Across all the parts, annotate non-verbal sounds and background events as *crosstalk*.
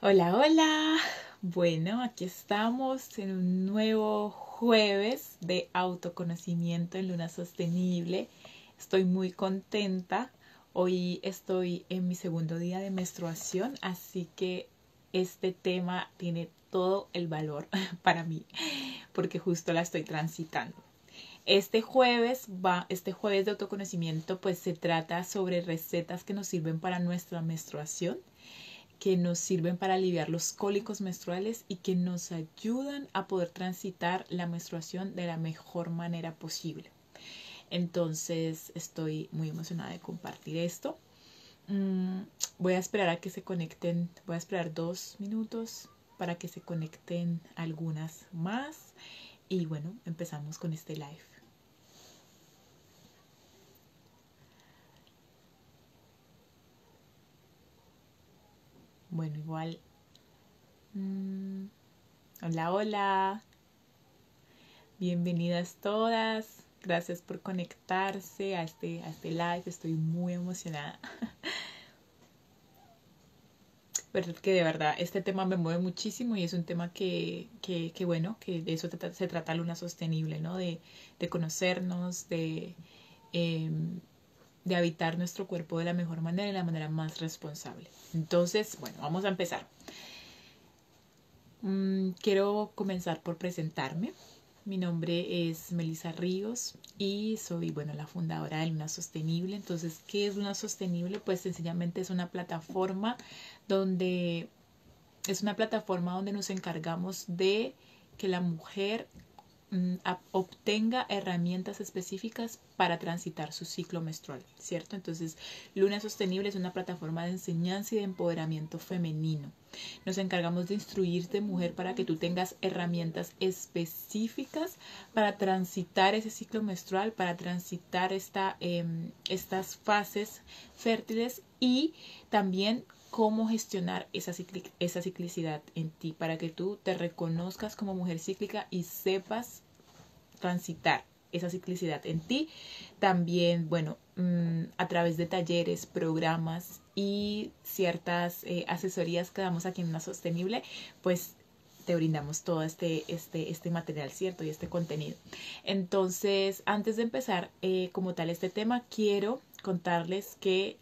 Hola, hola. Bueno, aquí estamos en un nuevo jueves de autoconocimiento en Luna Sostenible. Estoy muy contenta. Hoy estoy en mi segundo día de menstruación, así que este tema tiene todo el valor *laughs* para mí, porque justo la estoy transitando. Este jueves va, este jueves de autoconocimiento pues se trata sobre recetas que nos sirven para nuestra menstruación que nos sirven para aliviar los cólicos menstruales y que nos ayudan a poder transitar la menstruación de la mejor manera posible. Entonces estoy muy emocionada de compartir esto. Mm, voy a esperar a que se conecten, voy a esperar dos minutos para que se conecten algunas más. Y bueno, empezamos con este live. Bueno, igual. Mm, hola, hola. Bienvenidas todas. Gracias por conectarse a este, a este live. Estoy muy emocionada. *laughs* que de verdad este tema me mueve muchísimo y es un tema que, que, bueno, que de eso se trata Luna Sostenible, ¿no? De, de conocernos, de em, de habitar nuestro cuerpo de la mejor manera y de la manera más responsable. Entonces, bueno, vamos a empezar. Mm, quiero comenzar por presentarme. Mi nombre es Melisa Ríos y soy, bueno, la fundadora de Luna Sostenible. Entonces, ¿qué es Luna Sostenible? Pues sencillamente es una plataforma donde es una plataforma donde nos encargamos de que la mujer Mm, obtenga herramientas específicas para transitar su ciclo menstrual, ¿cierto? Entonces, Luna Sostenible es una plataforma de enseñanza y de empoderamiento femenino. Nos encargamos de instruirte, mujer, para que tú tengas herramientas específicas para transitar ese ciclo menstrual, para transitar em, estas fases fértiles y también cómo gestionar esa, esa ciclicidad en ti para que tú te reconozcas como mujer cíclica y sepas transitar esa ciclicidad en ti. También, bueno, mm, a través de talleres, programas y ciertas eh, asesorías que damos aquí en Una Sostenible, pues te brindamos todo este, este, este material, ¿cierto? Y este contenido. Entonces, antes de empezar eh, como tal este tema, quiero contarles que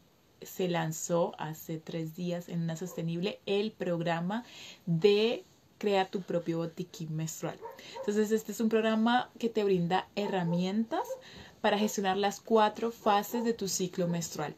se lanzó hace tres días en Una Sostenible el programa de crear tu propio botiquín menstrual. Entonces, este es un programa que te brinda herramientas para gestionar las cuatro fases de tu ciclo menstrual.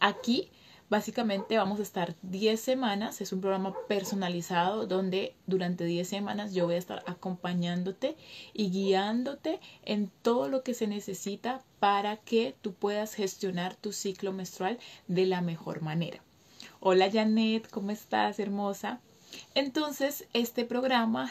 Aquí Básicamente vamos a estar 10 semanas, es un programa personalizado donde durante 10 semanas yo voy a estar acompañándote y guiándote en todo lo que se necesita para que tú puedas gestionar tu ciclo menstrual de la mejor manera. Hola Janet, ¿cómo estás, hermosa? Entonces, este programa,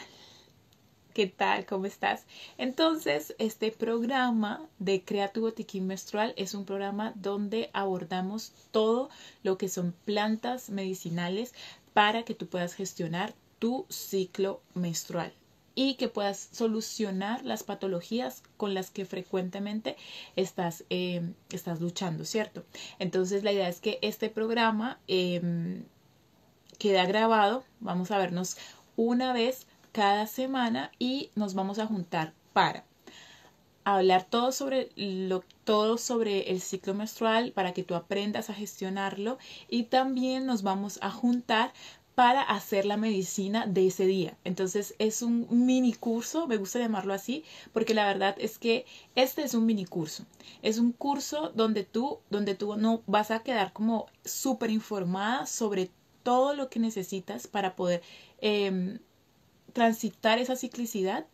¿qué tal? ¿Cómo estás? Entonces, este programa de Crea tu botiquín menstrual es un programa donde abordamos todo lo que son plantas medicinales para que tú puedas gestionar tu ciclo menstrual y que puedas solucionar las patologías con las que frecuentemente estás, eh, estás luchando, ¿cierto? Entonces la idea es que este programa em, queda grabado, vamos a vernos una vez cada semana y nos vamos a juntar para hablar todo sobre lo todo sobre el ciclo menstrual para que tú aprendas a gestionarlo y también nos vamos a juntar para hacer la medicina de ese día. Entonces es un mini curso, me gusta llamarlo así, porque la verdad es que este es un mini curso. Es un curso donde tú, donde tú no vas a quedar como súper informada sobre todo lo que necesitas para poder em, transitar esa ciclicidad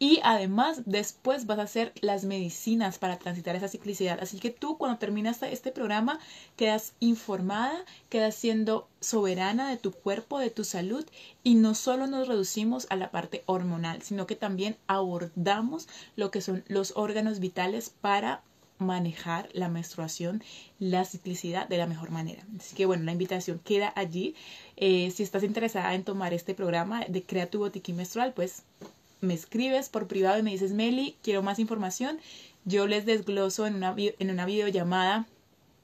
y además después vas a hacer las medicinas para transitar esa ciclicidad. Así que tú cuando terminas este programa quedas informada, quedas siendo soberana de tu cuerpo, de tu salud y no solo nos reducimos a la parte hormonal, sino que también abordamos lo que son los órganos vitales para manejar la menstruación, la ciclicidad de la mejor manera. Así que bueno, la invitación queda allí. Eh, si estás interesada en tomar este programa de Crea tu botiquín menstrual, pues me escribes por privado y me dices, Meli, quiero más información. Yo les desgloso en una, en una videollamada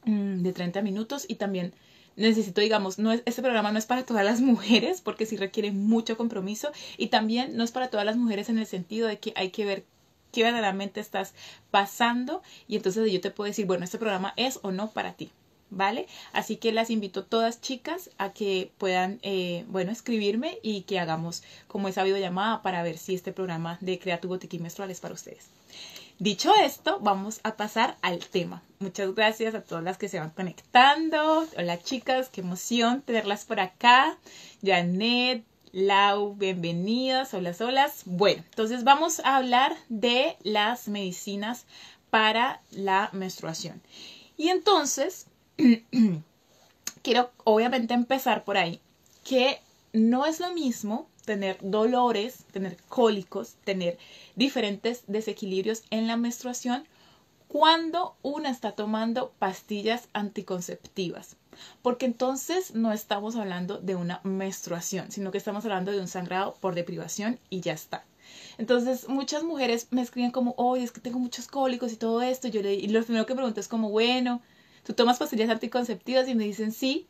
mm, de 30 minutos y también necesito, digamos, no es, este programa no es para todas las mujeres porque sí requiere mucho compromiso y también no es para todas las mujeres en el sentido de que hay que ver qué verdaderamente estás pasando y entonces yo te puedo decir, bueno, este programa es o no para ti. ¿vale? Así que las invito todas chicas a que puedan, eh, bueno, escribirme y que hagamos como esa videollamada para ver si este programa de Crea tu botiquín menstrual es para ustedes. Dicho esto, vamos a pasar al tema. Muchas gracias a todas las que se van conectando. Hola chicas, qué emoción tenerlas por acá. Janet, Lau, bienvenidas. Hola, olas Bueno, entonces vamos a hablar de las medicinas para la menstruación. Y entonces, *clears throat* quiero obviamente empezar por ahí, que no es lo mismo tener dolores, tener cólicos, tener diferentes desequilibrios en la menstruación cuando una está tomando pastillas anticonceptivas. Porque entonces no estamos hablando de una menstruación, sino que estamos hablando de un sangrado por deprivación y ya está. Entonces muchas mujeres me escriben como, oye, es que tengo muchos cólicos y todo esto. yo le, y lo primero que pregunto es como, bueno, tú tomas pastillas anticonceptivas y me dicen sí.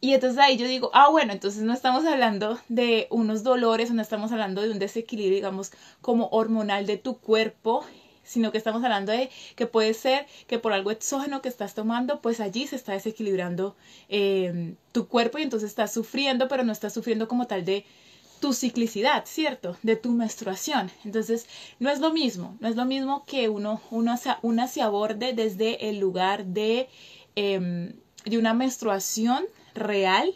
Y entonces ahí yo digo, ah, bueno, entonces no estamos hablando de unos dolores, o no estamos hablando de un desequilibrio, digamos, como hormonal de tu cuerpo, sino que estamos hablando de que puede ser que por algo exógeno que estás tomando, pues allí se está desequilibrando eh, tu cuerpo y entonces estás sufriendo, pero no estás sufriendo como tal de tu ciclicidad, ¿cierto? De tu menstruación. Entonces, no es lo mismo, no es lo mismo que uno, uno una se aborde desde el lugar de, em, de una menstruación real,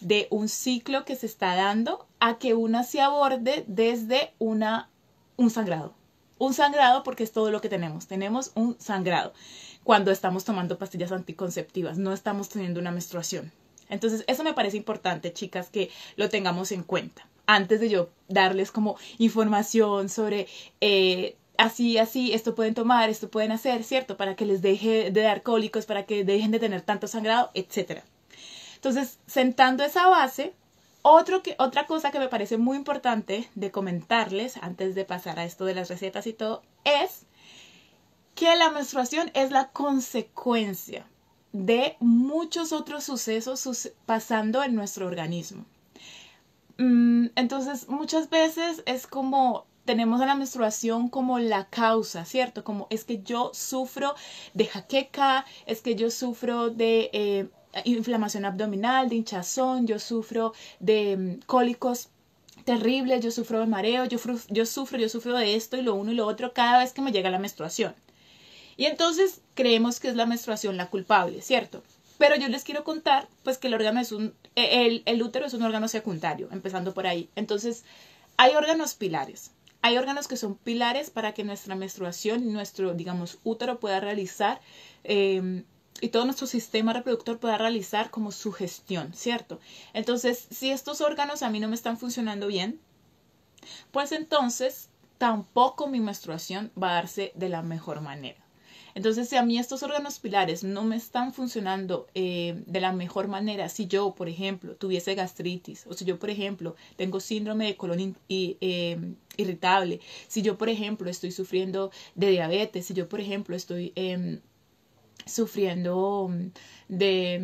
de un ciclo que se está dando, a que una se aborde desde una, un sangrado. Un sangrado porque es todo lo que tenemos, tenemos un sangrado cuando estamos tomando pastillas anticonceptivas, no estamos teniendo una menstruación. Entonces, eso me parece importante, chicas, que lo tengamos en cuenta. Antes de yo darles como información sobre eh, así, así, esto pueden tomar, esto pueden hacer, ¿cierto? Para que les deje de dar cólicos, para que dejen de tener tanto sangrado, etc. Entonces, sentando esa base, otra cosa que me parece muy importante de comentarles antes de pasar a esto de las recetas y todo es que la menstruación es la consecuencia de muchos otros sucesos pasando en nuestro organismo. Mm, entonces, muchas veces es como tenemos a la menstruación como la causa, ¿cierto? Como es que yo sufro de jaqueca, es que yo sufro de eh, inflamación abdominal, de hinchazón, yo sufro de mm, cólicos terribles, yo sufro de mareo, yo, yo sufro, yo sufro de esto y lo uno y lo otro cada vez que me llega la menstruación. Y entonces creemos que es la menstruación la culpable, ¿cierto? Pero yo les quiero contar, pues que el órgano es un, eh, el, útero es un órgano secundario, empezando por ahí. Entonces, hay órganos pilares. Hay órganos que son pilares para que nuestra menstruación, nuestro, digamos, útero pueda realizar em, y todo nuestro sistema reproductor pueda realizar como su gestión, ¿cierto? Entonces, si estos órganos a mí no me están funcionando bien, pues entonces tampoco mi menstruación va a darse de la mejor manera. Entonces, si a mí estos órganos pilares no me están funcionando eh, de la mejor manera, si yo, por ejemplo, tuviese gastritis, o si yo, por ejemplo, tengo síndrome de colon em, irritable, si yo, por ejemplo, estoy sufriendo de diabetes, si yo, por ejemplo, estoy em, sufriendo mm, de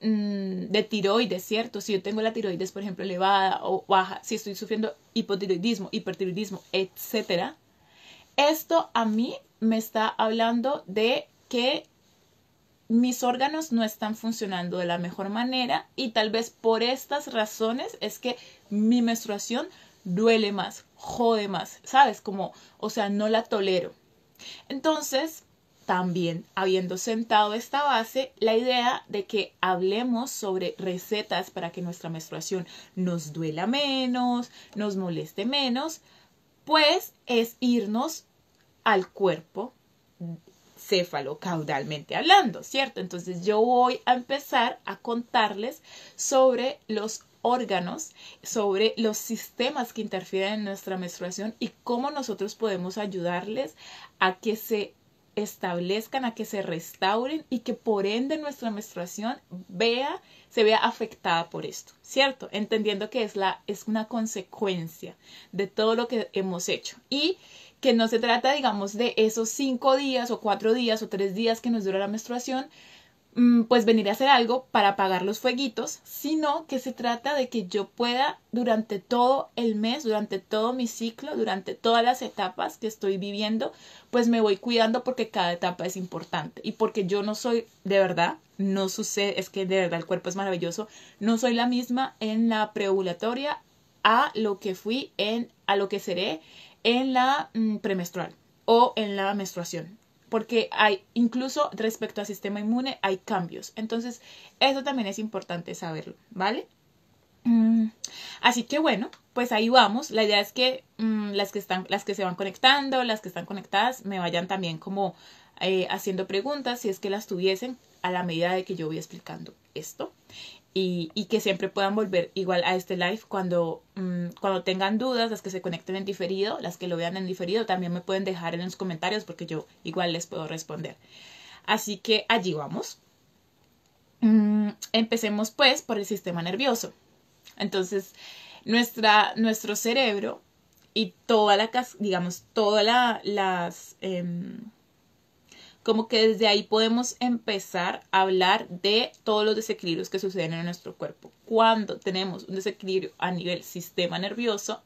mm, mm, de tiroides, ¿cierto? Si yo tengo la tiroides, por ejemplo, elevada o baja, si estoy sufriendo hipotiroidismo, hipertiroidismo, etcétera, esto a mí me está hablando de que mis órganos no están funcionando de la mejor manera y tal vez por estas razones es que mi menstruación duele más, jode más, ¿sabes? Como, o sea, no la tolero. Entonces, también habiendo sentado esta base, la idea de que hablemos sobre recetas para que nuestra menstruación nos duela menos, nos moleste menos, pues es irnos al cuerpo céfalo caudalmente hablando, ¿cierto? Entonces yo voy a empezar a contarles sobre los órganos, sobre los sistemas que interfieren en nuestra menstruación y cómo nosotros podemos ayudarles a que se establezcan, a que se restauren y que por ende nuestra menstruación vea, se vea afectada por esto, ¿cierto? Entendiendo que es, la, es una consecuencia de todo lo que hemos hecho. Y que no se trata, digamos, de esos cinco días o cuatro días o tres días que nos dura la menstruación, mm, pues venir a hacer algo para apagar los fueguitos, sino que se trata de que yo pueda durante todo el mes, durante todo mi ciclo, durante todas las etapas que estoy viviendo, pues me voy cuidando porque cada etapa es importante y porque yo no soy, de verdad, no sucede, es que de verdad el cuerpo es maravilloso, no soy la misma en la preovulatoria a lo que fui en, a lo que seré en la mm, premenstrual o en la menstruación. Porque hay, incluso respecto al sistema inmune, hay cambios. Entonces, eso también es importante saberlo, ¿vale? Mm, así que bueno, pues ahí vamos. La idea es que mm, las que están, las que se van conectando, las que están conectadas, me vayan también como eh, haciendo preguntas, si es que las tuviesen, a la medida de que yo voy explicando esto y, que siempre puedan volver igual a este live cuando, mm, cuando tengan dudas, las que se conecten en diferido, las que lo vean en diferido, también me pueden dejar en los comentarios porque yo igual les puedo responder. Así que allí vamos. Mm, empecemos pues por el sistema nervioso. Entonces, nuestra, nuestro cerebro y toda la, digamos, todas la, las... Em, como que desde ahí podemos empezar a hablar de todos los desequilibrios que suceden en nuestro cuerpo. Cuando tenemos un desequilibrio a nivel sistema nervioso,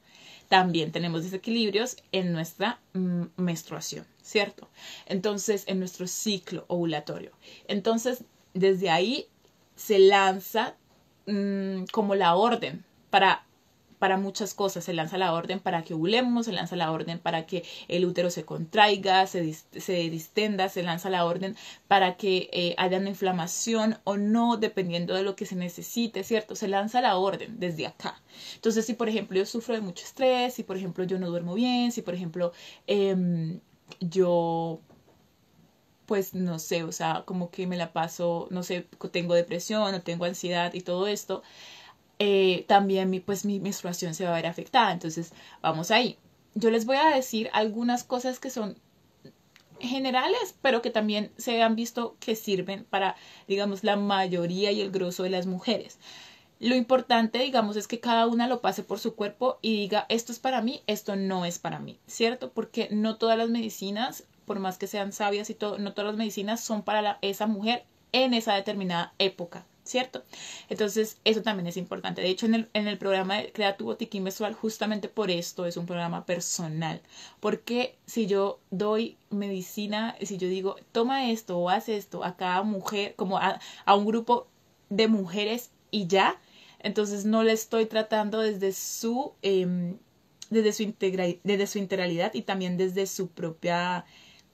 también tenemos desequilibrios en nuestra mm, menstruación, ¿cierto? Entonces, en nuestro ciclo ovulatorio. Entonces, desde ahí se lanza mm, como la orden para para muchas cosas. Se lanza la orden para que ovulemos, se lanza la orden para que el útero se contraiga, se, se distenda, se lanza la orden para que eh, haya una inflamación o no, dependiendo de lo que se necesite, ¿cierto? Se lanza la orden desde acá. Entonces, si por ejemplo yo sufro de mucho estrés, si por ejemplo yo no duermo bien, si por ejemplo em, yo pues no sé, o sea, como que me la paso, no sé, tengo depresión o tengo ansiedad y todo esto, eh, también mi, pues, mi menstruación se va a ver afectada. Entonces, vamos ahí. Yo les voy a decir algunas cosas que son generales, pero que también se han visto que sirven para, digamos, la mayoría y el grosso de las mujeres. Lo importante, digamos, es que cada una lo pase por su cuerpo y diga, esto es para mí, esto no es para mí, ¿cierto? Porque no todas las medicinas, por más que sean sabias y todo, no todas las medicinas son para esa mujer en esa determinada época, ¿cierto? Entonces, eso también es importante. De hecho, en el, en el programa de Crea tu botiquín justamente por esto es un programa personal. Porque si yo doy medicina, si yo digo, toma esto o haz esto a cada mujer, como a, un grupo de mujeres y ya, entonces no le estoy tratando desde su... Em, desde su, integra desde su integralidad y también desde su propia,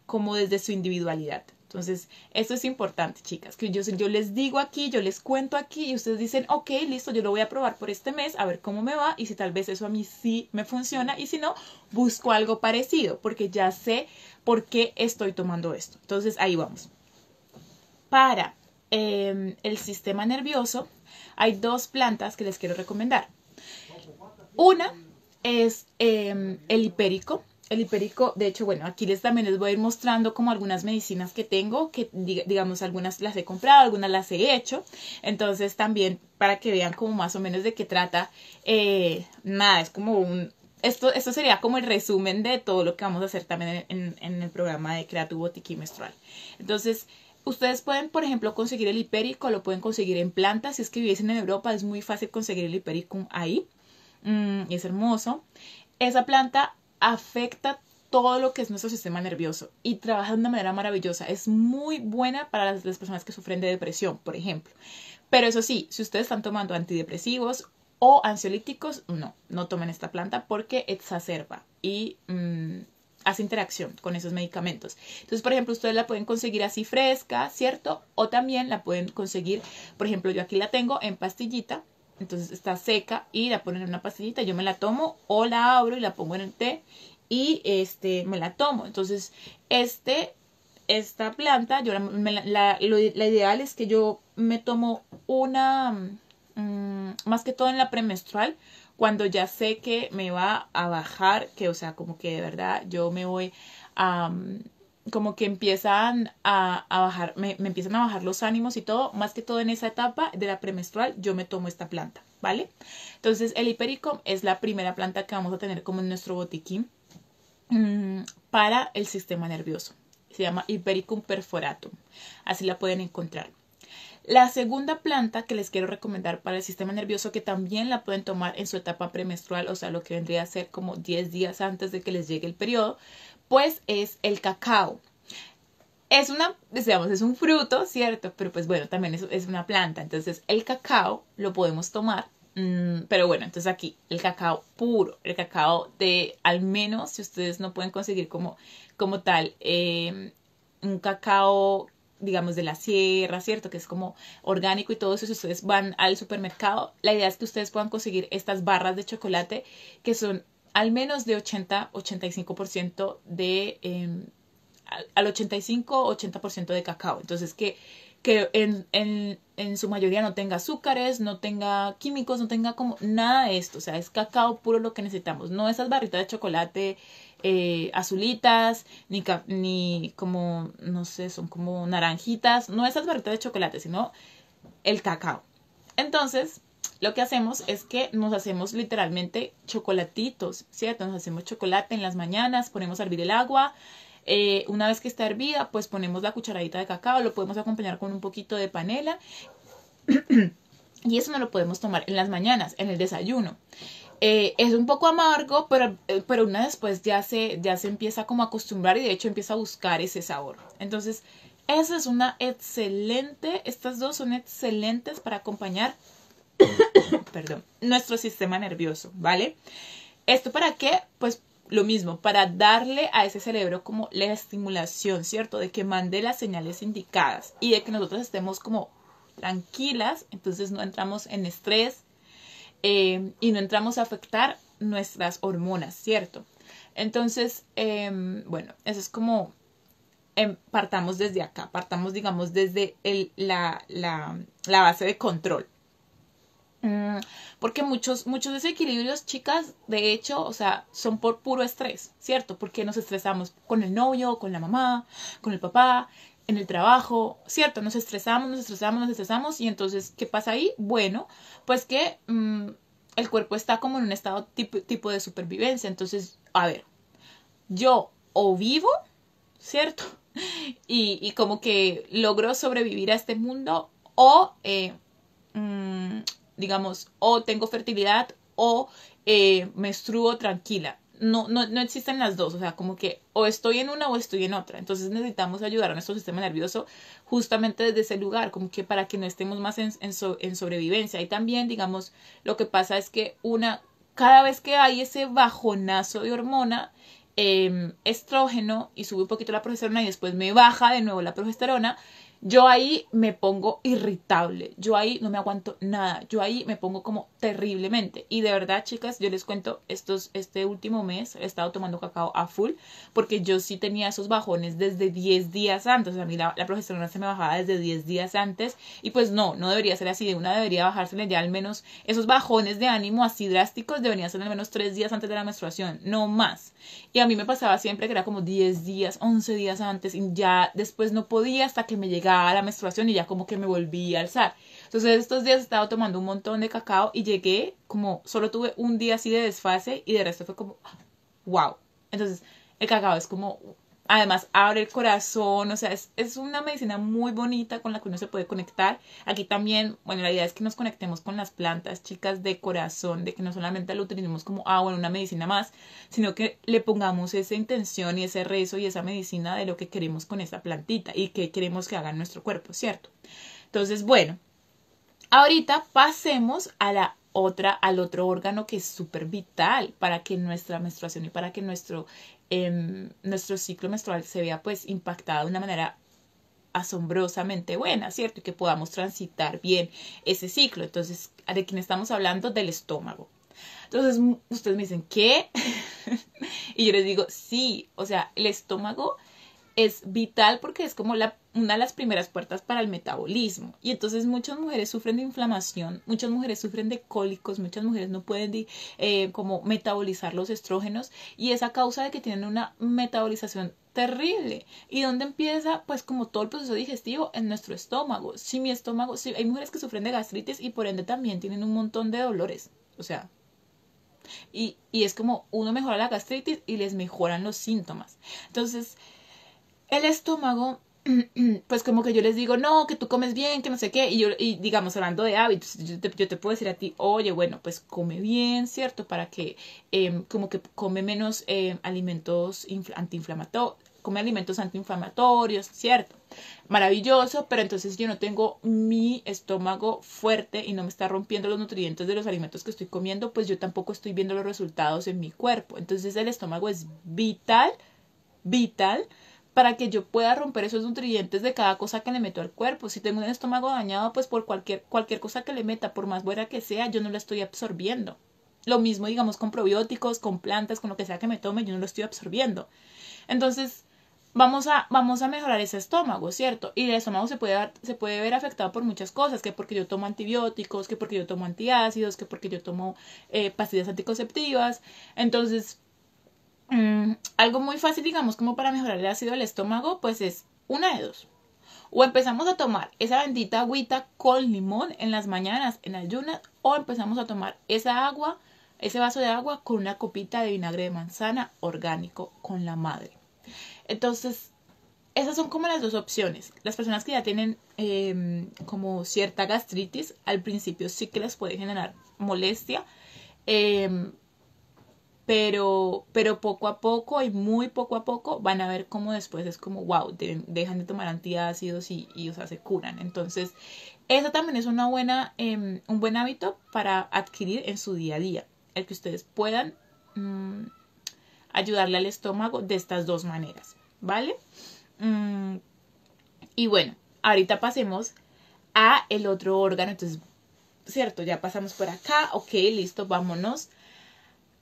como desde su individualidad. Entonces, eso es importante, chicas, que yo, les digo aquí, yo les cuento aquí y ustedes dicen, ok, listo, yo lo voy a probar por este mes, a ver cómo me va y si tal vez eso a mí sí me funciona y si no, busco algo parecido porque ya sé por qué estoy tomando esto. Entonces, ahí vamos. Para em, el sistema nervioso, hay dos plantas que les quiero recomendar. Una es em, el hipérico, el hipérico, de hecho, bueno, aquí les también les voy a ir mostrando como algunas medicinas que tengo, que digamos algunas las he comprado, algunas las he hecho, entonces también para que vean como más o menos de qué trata, eh, nada, es como un, esto, esto sería como el resumen de todo lo que vamos a hacer también en, el programa de Crea tu menstrual. Entonces, Ustedes pueden, por ejemplo, conseguir el hipérico, lo pueden conseguir en plantas. Si es que viviesen en Europa, es muy fácil conseguir el hipérico ahí. y mm, es hermoso. Esa planta afecta todo lo que es nuestro sistema nervioso y trabaja de una manera maravillosa. Es muy buena para las, personas que sufren de depresión, por ejemplo. Pero eso sí, si ustedes están tomando antidepresivos o ansiolíticos, no, no tomen esta planta porque exacerba y mm, hace interacción con esos medicamentos. Entonces, por ejemplo, ustedes la pueden conseguir así fresca, ¿cierto? O también la pueden conseguir, por ejemplo, yo aquí la tengo en pastillita, entonces está seca y la ponen en una pastillita. Yo me la tomo o la abro y la pongo en el té y este me la tomo. Entonces, este, esta planta, yo la, la, ideal es que yo me tomo una, mm, más que todo en la premenstrual, cuando ya sé que me va a bajar, que o sea, como que de verdad yo me voy a como que empiezan a, bajar, me, empiezan a bajar los ánimos y todo, más que todo en esa etapa de la premenstrual, yo me tomo esta planta, ¿vale? Entonces el hipericum es la primera planta que vamos a tener como en nuestro botiquín mm, para el sistema nervioso. Se llama Hipericum perforatum, así la pueden encontrar. La segunda planta que les quiero recomendar para el sistema nervioso, que también la pueden tomar en su etapa premenstrual, o sea, lo que vendría a ser como 10 días antes de que les llegue el periodo, pues es el cacao. Es una, digamos, es un fruto, ¿cierto? Pero pues bueno, también es, es una planta. Entonces el cacao lo podemos tomar mm, pero bueno, entonces aquí el cacao puro, el cacao de al menos si ustedes no pueden conseguir como, como tal em, un cacao digamos de la sierra, ¿cierto? Que es como orgánico y todo eso. Si ustedes van al supermercado, la idea es que ustedes puedan conseguir estas barras de chocolate que son al menos de 80-85% de... Em, al 85-80% de cacao. Entonces, que, que en, su mayoría no tenga azúcares, no tenga químicos, no tenga como nada de esto. O sea, es cacao puro lo que necesitamos. No esas barritas de chocolate eh, azulitas, ni, ni como, no sé, son como naranjitas. No esas barritas de chocolate, sino el cacao. Entonces, lo que hacemos es que nos hacemos literalmente chocolatitos, ¿cierto? Nos hacemos chocolate en las mañanas, ponemos a hervir el agua. Eh, una vez que está hervida, pues ponemos la cucharadita de cacao, lo podemos acompañar con un poquito de panela. *clears throat* y eso no lo podemos tomar en las mañanas, en el desayuno. Eh, es un poco amargo, pero, eh, pero una después ya se, ya se empieza como a acostumbrar y de hecho empieza a buscar ese sabor. Entonces, esa es una excelente, estas dos son excelentes para acompañar *coughs* perdón, nuestro sistema nervioso, ¿vale? ¿Esto para qué? Pues lo mismo, para darle a ese cerebro como la estimulación, ¿cierto? De que mande las señales indicadas y de que nosotros estemos como tranquilas, entonces no entramos en estrés eh, y no entramos a afectar nuestras hormonas, ¿cierto? Entonces, em, bueno, eso es como em, partamos desde acá, partamos digamos desde la, la, la base de control. Mm, porque muchos, muchos desequilibrios, chicas, de hecho, o sea, son por puro estrés, ¿cierto? Porque nos estresamos con el novio, con la mamá, con el papá, en el trabajo, ¿cierto? Nos estresamos, nos estresamos, nos estresamos y entonces, ¿qué pasa ahí? Bueno, pues que mm, el cuerpo está como en un estado tipo, de supervivencia. Entonces, a ver, yo o vivo, ¿cierto? *laughs* Y, como que logro sobrevivir a este mundo o... Eh, mm, digamos, o tengo fertilidad o eh, menstruo tranquila. No, no, no existen las dos, o sea, como que o estoy en una o estoy en otra. Entonces necesitamos ayudar a nuestro sistema nervioso justamente desde ese lugar, como que para que no estemos más en, sobrevivencia. Y también, digamos, lo que pasa es que una, cada vez que hay ese bajonazo de hormona, em, estrógeno y sube un poquito la progesterona y después me baja de nuevo la progesterona, yo ahí me pongo irritable, yo ahí no me aguanto nada, yo ahí me pongo como terriblemente. Y de verdad, chicas, yo les cuento, estos, este último mes he estado tomando cacao a full porque yo sí tenía esos bajones desde 10 días antes. a mí la, profesora progesterona se me bajaba desde 10 días antes y pues no, no debería ser así. De una debería bajársele ya al menos esos bajones de ánimo así drásticos deberían ser al menos 3 días antes de la menstruación, no más. Y a mí me pasaba siempre que era como 10 días, 11 días antes y ya después no podía hasta que me llegara la menstruación y ya como que me volví a alzar. Entonces estos días estaba tomando un montón de cacao y llegué como solo tuve un día así de desfase y de resto fue como ah, wow. Entonces el cacao es como Además, abre el corazón, o sea, es, una medicina muy bonita con la que uno se puede conectar. Aquí también, bueno, la idea es que nos conectemos con las plantas, chicas, de corazón, de que no solamente lo utilicemos como, ah, bueno, una medicina más, sino que le pongamos esa intención y ese rezo y esa medicina de lo que queremos con esta plantita y que queremos que haga en nuestro cuerpo, ¿cierto? Entonces, bueno, ahorita pasemos a la otra, al otro órgano que es súper vital para que nuestra menstruación y para que nuestro Em, nuestro ciclo menstrual se vea pues impactado de una manera asombrosamente buena, ¿cierto? Y que podamos transitar bien ese ciclo. Entonces, ¿de quién estamos hablando? Del estómago. Entonces, ustedes me dicen, ¿qué? *laughs* y yo les digo, sí, o sea, el estómago es vital porque es como la, una de las primeras puertas para el metabolismo. Y entonces muchas mujeres sufren de inflamación, muchas mujeres sufren de cólicos, muchas mujeres no pueden eh, como metabolizar los estrógenos y es a causa de que tienen una metabolización terrible. ¿Y dónde empieza? Pues como todo el proceso digestivo en nuestro estómago. Si mi estómago, si hay mujeres que sufren de gastritis y por ende también tienen un montón de dolores. O sea, y, y, es como uno mejora la gastritis y les mejoran los síntomas. Entonces, el estómago, *clears throat* pues como que yo les digo, no, que tú comes bien, que no sé qué, y yo, y digamos, hablando de hábitos, yo te, puedo decir a ti, oye, bueno, pues come bien, ¿cierto? Para que, em, como que come menos em, alimentos antiinflamatorios, come alimentos antiinflamatorios, ¿cierto? Maravilloso, pero entonces yo no tengo mi estómago fuerte y no me está rompiendo los nutrientes de los alimentos que estoy comiendo, pues yo tampoco estoy viendo los resultados en mi cuerpo. Entonces el estómago es vital, vital para que yo pueda romper esos nutrientes de cada cosa que le meto al cuerpo. Si tengo un estómago dañado, pues por cualquier, cualquier cosa que le meta, por más buena que sea, yo no la estoy absorbiendo. Lo mismo, digamos, con probióticos, con plantas, con lo que sea que me tome, yo no lo estoy absorbiendo. Entonces, vamos a, vamos a mejorar ese estómago, ¿cierto? Y el estómago se puede, se puede ver afectado por muchas cosas, que porque yo tomo antibióticos, que porque yo tomo antiácidos, que porque yo tomo eh, pastillas anticonceptivas. Entonces, Mm, algo muy fácil, digamos, como para mejorar el ácido del estómago, pues es una de dos. O empezamos a tomar esa bendita agüita con limón en las mañanas, en ayunas, o empezamos a tomar esa agua, ese vaso de agua con una copita de vinagre de manzana orgánico con la madre. Entonces, esas son como las dos opciones. Las personas que ya tienen em, como cierta gastritis, al principio sí que les puede generar molestia, em, pero, pero poco a poco y muy poco a poco van a ver cómo después es como, wow, dejan de tomar antiácidos y, y, o sea, se curan. Entonces, eso también es una buena, em, un buen hábito para adquirir en su día a día, el que ustedes puedan mm, ayudarle al estómago de estas dos maneras, ¿vale? Mm, y bueno, ahorita pasemos a el otro órgano, entonces, ¿cierto? Ya pasamos por acá, ok, listo, vámonos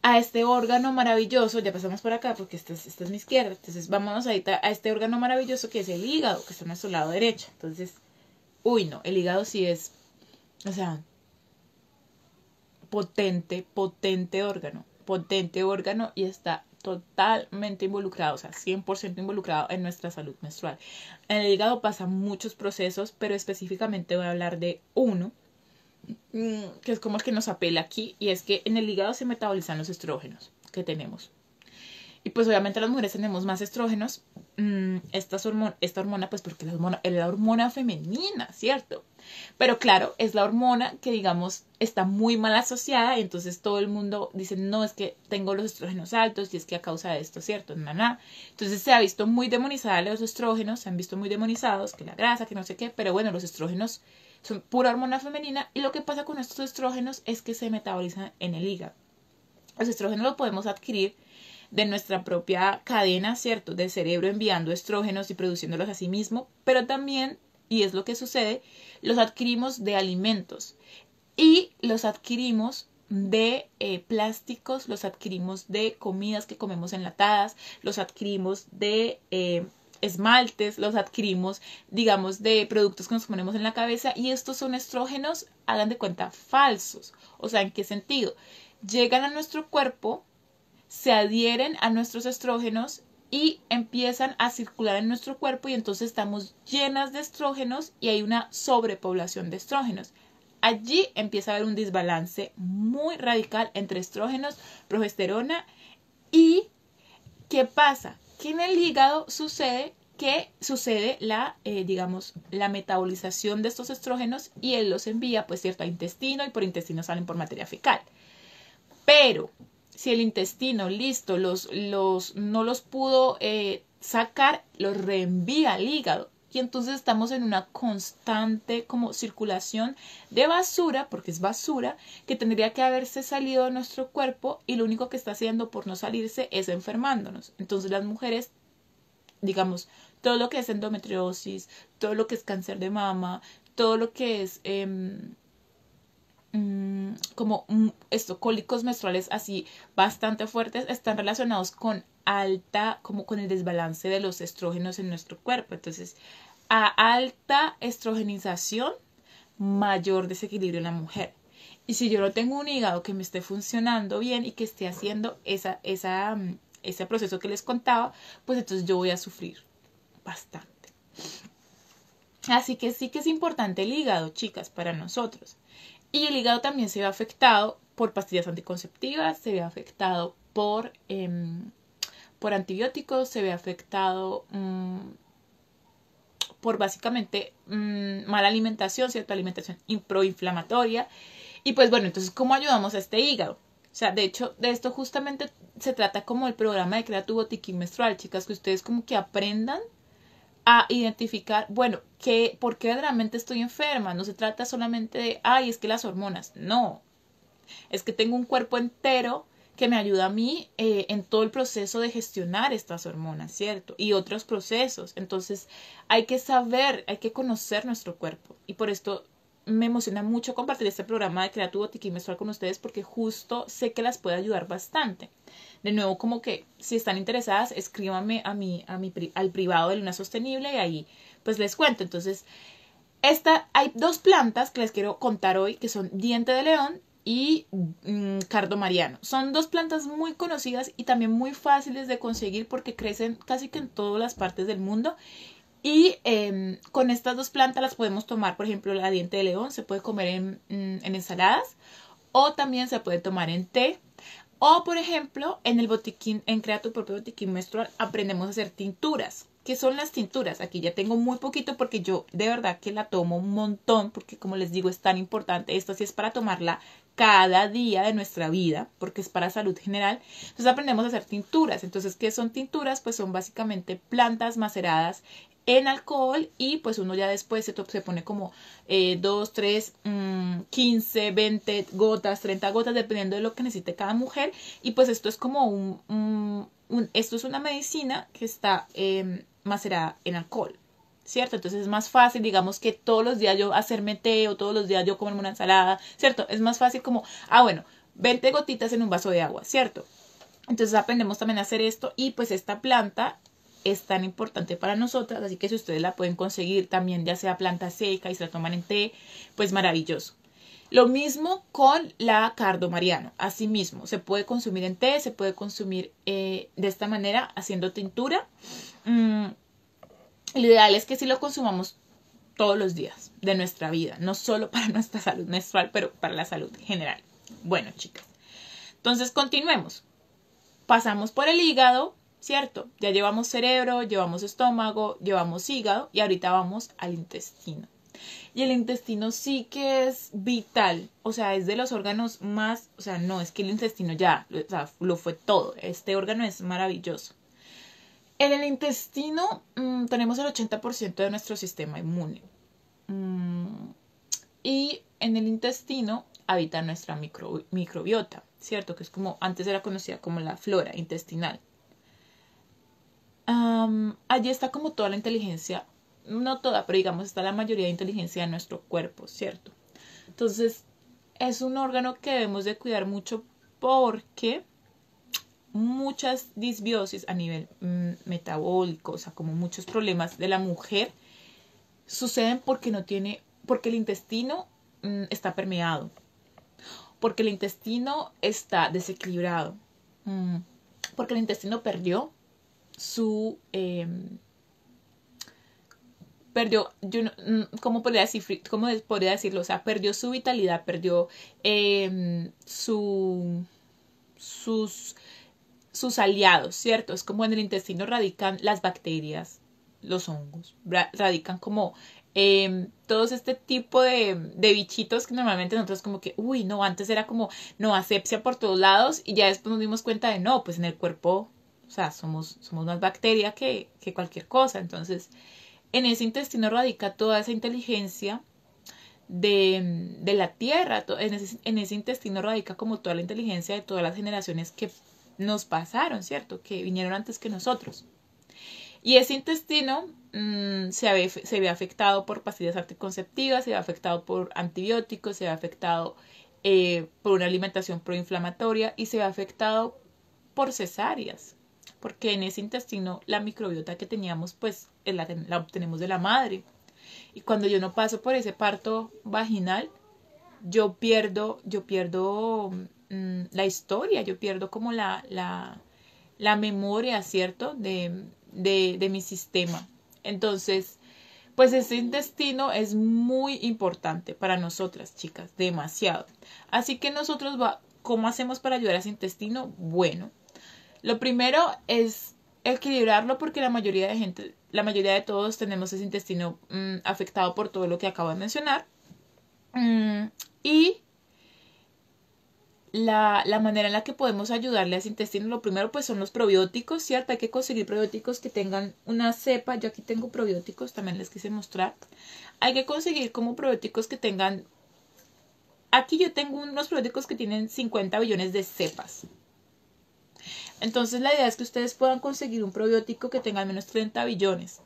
a este órgano maravilloso, ya pasamos por acá porque esta es, es mi izquierda, entonces vámonos ahorita a este órgano maravilloso que es el hígado, que está en nuestro lado derecho. Entonces, uy, no, el hígado sí es, o sea, potente, potente órgano, potente órgano y está totalmente involucrado, o sea, 100% involucrado en nuestra salud menstrual. En el hígado pasan muchos procesos, pero específicamente voy a hablar de uno Mm, que es como el que nos apela aquí, y es que en el hígado se metabolizan los estrógenos que tenemos. Y pues obviamente las mujeres tenemos más estrógenos, mm, esta, hormona, esta hormona pues porque la hormona, es la hormona femenina, ¿cierto? Pero claro, es la hormona que digamos está muy mal asociada, y entonces todo el mundo dice, no, es que tengo los estrógenos altos y es que a causa de esto, ¿cierto? Entonces se ha visto muy demonizada los estrógenos, se han visto muy demonizados, que la grasa, que no sé qué, pero bueno, los estrógenos son pura hormona femenina y lo que pasa con estos estrógenos es que se metabolizan en el hígado. Los estrógenos los podemos adquirir de nuestra propia cadena, ¿cierto? Del cerebro enviando estrógenos y produciéndolos a sí mismo, pero también, y es lo que sucede, los adquirimos de alimentos y los adquirimos de eh, plásticos, los adquirimos de comidas que comemos enlatadas, los adquirimos de... Eh, esmaltes, los adquirimos, digamos, de productos que nos ponemos en la cabeza y estos son estrógenos, hagan de cuenta, falsos. O sea, ¿en qué sentido? Llegan a nuestro cuerpo, se adhieren a nuestros estrógenos y empiezan a circular en nuestro cuerpo y entonces estamos llenas de estrógenos y hay una sobrepoblación de estrógenos. Allí empieza a haber un desbalance muy radical entre estrógenos, progesterona y ¿qué pasa? en el hígado sucede que sucede la, eh, digamos, la metabolización de estos estrógenos y él los envía, pues cierto, a intestino y por intestino salen por materia fecal. Pero si el intestino, listo, los, los, no los pudo eh, sacar, los reenvía al hígado y entonces estamos en una constante como circulación de basura, porque es basura, que tendría que haberse salido de nuestro cuerpo y lo único que está haciendo por no salirse es enfermándonos. Entonces las mujeres, digamos, todo lo que es endometriosis, todo lo que es cáncer de mama, todo lo que es... Em, Mm, como mm, estos cólicos menstruales así bastante fuertes están relacionados con alta, como con el desbalance de los estrógenos en nuestro cuerpo. Entonces, a alta estrogenización, mayor desequilibrio en la mujer. Y si yo no tengo un hígado que me esté funcionando bien y que esté haciendo esa, esa, mm, ese proceso que les contaba, pues entonces yo voy a sufrir bastante. Así que sí que es importante el hígado, chicas, para nosotros. Y el hígado también se ve afectado por pastillas anticonceptivas, se ve afectado por, em, por antibióticos, se ve afectado mm, por básicamente mm, mala alimentación, cierta Alimentación proinflamatoria. Y pues bueno, entonces, ¿cómo ayudamos a este hígado? O sea, de hecho, de esto justamente se trata como el programa de Crea tu botiquín menstrual, chicas, que ustedes como que aprendan a identificar, bueno, que ¿por qué realmente estoy enferma? No se trata solamente de, ay, es que las hormonas, no, es que tengo un cuerpo entero que me ayuda a mí eh, en todo el proceso de gestionar estas hormonas, ¿cierto? Y otros procesos. Entonces, hay que saber, hay que conocer nuestro cuerpo. Y por esto me emociona mucho compartir este programa de Crea tu botiquín menstrual con ustedes porque justo sé que las puede ayudar bastante. De nuevo, como que si están interesadas, escríbanme a mí, a al privado de Luna Sostenible y ahí pues les cuento. Entonces, esta, hay dos plantas que les quiero contar hoy que son diente de león y mm, cardo mariano. Son dos plantas muy conocidas y también muy fáciles de conseguir porque crecen casi que en todas las partes del mundo y em, con estas dos plantas las podemos tomar, por ejemplo, la diente de león se puede comer mm, en, ensaladas o también se puede tomar en té. O, por ejemplo, en el botiquín, en Crea tu propio botiquín menstrual, aprendemos a hacer tinturas. ¿Qué son las tinturas? Aquí ya tengo muy poquito porque yo de verdad que la tomo un montón porque, como les digo, es tan importante. Esto sí es para tomarla cada día de nuestra vida porque es para salud general. Entonces aprendemos a hacer tinturas. Entonces, ¿qué son tinturas? Pues son básicamente plantas maceradas en alcohol y pues uno ya después se, se pone como eh, dos, 2, 3, mm, veinte 15, 20 gotas, 30 gotas, dependiendo de lo que necesite cada mujer. Y pues esto es como un, mm, un, esto es una medicina que está em, macerada en alcohol. ¿Cierto? Entonces es más fácil, digamos que todos los días yo hacerme té o todos los días yo comerme una ensalada, ¿cierto? Es más fácil como, ah, bueno, 20 gotitas en un vaso de agua, ¿cierto? Entonces aprendemos también a hacer esto y pues esta planta es tan importante para nosotras, así que si ustedes la pueden conseguir también ya sea planta seca y se la toman en té, pues maravilloso. Lo mismo con la mariano, asimismo, se puede consumir en té, se puede consumir eh, de esta manera haciendo tintura. Mm, lo ideal es que si lo consumamos todos los días de nuestra vida, no solo *laughs* para nuestra salud menstrual, pero para la salud general. Bueno, chicas, entonces continuemos. Pasamos por el hígado, ¿cierto? Ya llevamos cerebro, llevamos estómago, llevamos hígado y ahorita vamos al intestino. Y el intestino sí que es vital, o sea, es de los órganos más, o sea, no, es que el intestino ya, o sea, lo fue todo, este órgano es maravilloso. En el intestino mm, tenemos el 80% de nuestro sistema inmune. Mm, y en el intestino habita nuestra microbiota, ¿cierto? Que es como, antes era conocida como la flora intestinal allí está como toda la inteligencia, no toda, pero digamos está la mayoría de inteligencia de nuestro cuerpo, ¿cierto? Entonces, es un órgano que debemos de cuidar mucho porque muchas disbiosis a nivel mm, metabólico, o sea, como muchos problemas de la mujer, suceden porque no tiene, porque el intestino mm, está permeado, porque el intestino está desequilibrado, mm, porque el intestino perdió su... Em, perdió, yo, mm, ¿cómo, podría decir, ¿cómo podría decirlo? O sea, perdió su vitalidad, perdió em, su, sus, sus aliados, ¿cierto? Es como en el intestino radican las bacterias, los hongos, radican como em, todos este tipo de, de, bichitos que normalmente nosotros como que, uy, no, antes era como no asepsia por todos lados y ya después nos dimos cuenta de no, pues en el cuerpo o sea, somos, somos más bacteria que, cualquier cosa. Entonces, en ese intestino radica toda esa inteligencia de, la tierra, en ese, intestino radica como toda la inteligencia de todas las generaciones que nos pasaron, ¿cierto? Que vinieron antes que nosotros. Y ese intestino mm, se, ve, afectado por pastillas anticonceptivas, se ve afectado por antibióticos, se ve afectado eh, por una alimentación proinflamatoria y se ve afectado por cesáreas porque en ese intestino la microbiota que teníamos pues eh, la, obtenemos de la madre. Y cuando yo no paso por ese parto vaginal, yo pierdo, yo pierdo mm, la historia, yo pierdo como la, la, la memoria, ¿cierto? De, de, de mi sistema. Entonces, pues ese intestino es muy importante para nosotras, chicas, demasiado. Así que nosotros, va, ¿cómo hacemos para ayudar a ese intestino? Bueno, lo primero es equilibrarlo porque la mayoría de gente, la mayoría de todos tenemos ese intestino mm, afectado por todo lo que acabo de mencionar. Mm, y la, la, manera en la que podemos ayudarle a ese intestino, lo primero pues son los probióticos, ¿cierto? Hay que conseguir probióticos que tengan una cepa, yo aquí tengo probióticos, también les quise mostrar. Hay que conseguir como probióticos que tengan, aquí yo tengo unos probióticos que tienen 50 billones de cepas, entonces la idea es que ustedes puedan conseguir un probiótico que tenga al menos 30 billones.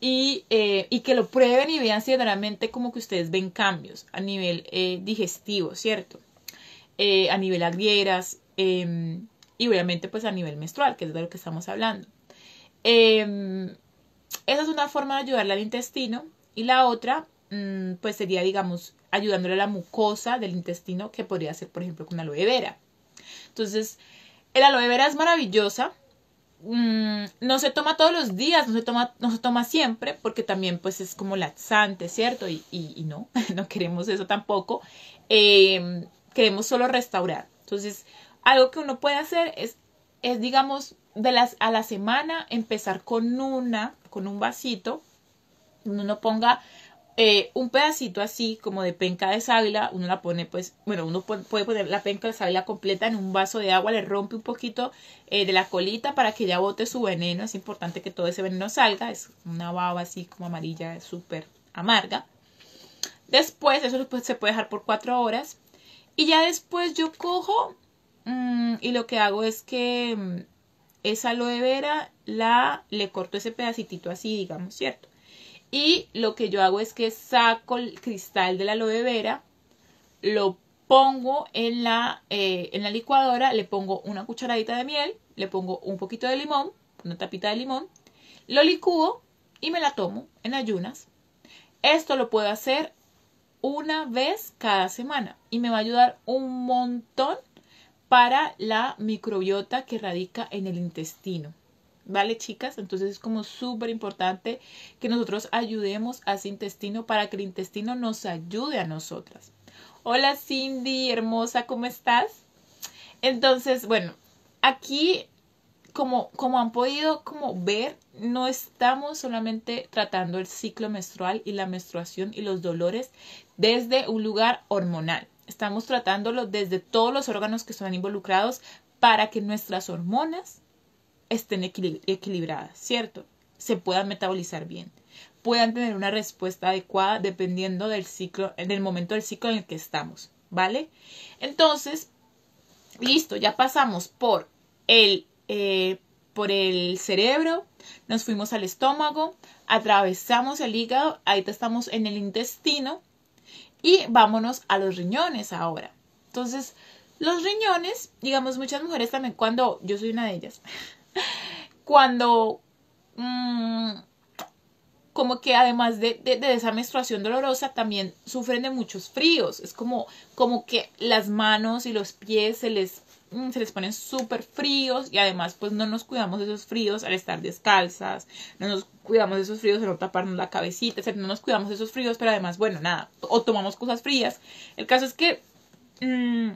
Y, eh, y, que lo prueben y vean si realmente como que ustedes ven cambios a nivel eh, digestivo, ¿cierto? Eh, a nivel agrieras em, y obviamente pues a nivel menstrual, que es de lo que estamos hablando. Em, esa es una forma de ayudarle al intestino y la otra mm, pues sería digamos ayudándole a la mucosa del intestino que podría ser por ejemplo con aloe vera. Entonces, el aloe vera es maravillosa. Mm, no se toma todos los días, no se toma, no se toma siempre, porque también pues es como laxante, ¿cierto? Y, no, *laughs* no queremos eso tampoco. Em, queremos solo restaurar. Entonces, algo que uno puede hacer es, es digamos, de las, a la semana empezar con una, con un vasito, uno ponga eh, un pedacito así como de penca de sábila, uno la pone pues, bueno, uno puede poner la penca de sábila completa en un vaso de agua, le rompe un poquito eh, de la colita para que ya bote su veneno, es importante que todo ese veneno salga, es una baba así como amarilla, súper amarga. Después, eso se puede dejar por cuatro horas y ya después yo cojo mm, y lo que hago es que mm, esa aloe vera la, le corto ese pedacito así, digamos, ¿cierto? Y lo que yo hago es que saco el cristal de la aloe vera, lo pongo en la, eh, en la licuadora, le pongo una cucharadita de miel, le pongo un poquito de limón, una tapita de limón, lo licúo y me la tomo en ayunas. Esto lo puedo hacer una vez cada semana y me va a ayudar un montón para la microbiota que radica en el intestino. ¿Vale, chicas? Entonces es como súper importante que nosotros ayudemos a ese intestino para que el intestino nos ayude a nosotras. Hola Cindy, hermosa, ¿cómo estás? Entonces, bueno, aquí como, como han podido como ver, no estamos solamente tratando el ciclo menstrual y la menstruación y los dolores desde un lugar hormonal. Estamos tratándolo desde todos los órganos que están involucrados para que nuestras hormonas estén equilibradas, ¿cierto? Se puedan metabolizar bien, puedan tener una respuesta adecuada dependiendo del ciclo, el momento del ciclo en el que estamos, ¿vale? Entonces, listo, ya pasamos por el, eh, por el cerebro, nos fuimos al estómago, atravesamos el hígado, ahorita estamos en el intestino y vámonos a los riñones ahora. Entonces, los riñones, digamos, muchas mujeres también, cuando yo soy una de ellas, cuando mm, como que además de, de, de, esa menstruación dolorosa también sufren de muchos fríos. Es como, como que las manos y los pies se les, mm, se les ponen súper fríos y además pues no nos cuidamos de esos fríos al estar descalzas, no nos cuidamos de esos fríos al no taparnos la cabecita, no nos cuidamos de esos fríos, pero además bueno, nada, o tomamos cosas frías. El caso es que... Mm,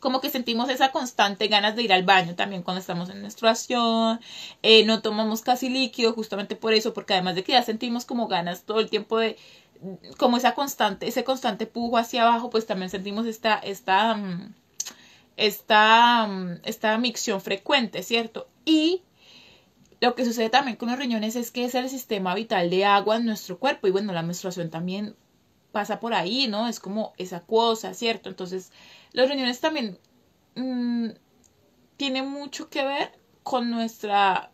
como que sentimos esa constante ganas de ir al baño también cuando estamos en menstruación, eh, no tomamos casi líquido justamente por eso, porque además de que ya sentimos como ganas todo el tiempo de como esa constante, ese constante pujo hacia abajo, pues también sentimos esta, esta, mm, esta, mm, esta micción frecuente, ¿cierto? Y lo que sucede también con los riñones es que es el sistema vital de agua en nuestro cuerpo y bueno, la menstruación también pasa por ahí, ¿no? Es como esa cosa, ¿cierto? Entonces, las reuniones también mm, tienen mucho que ver con nuestra,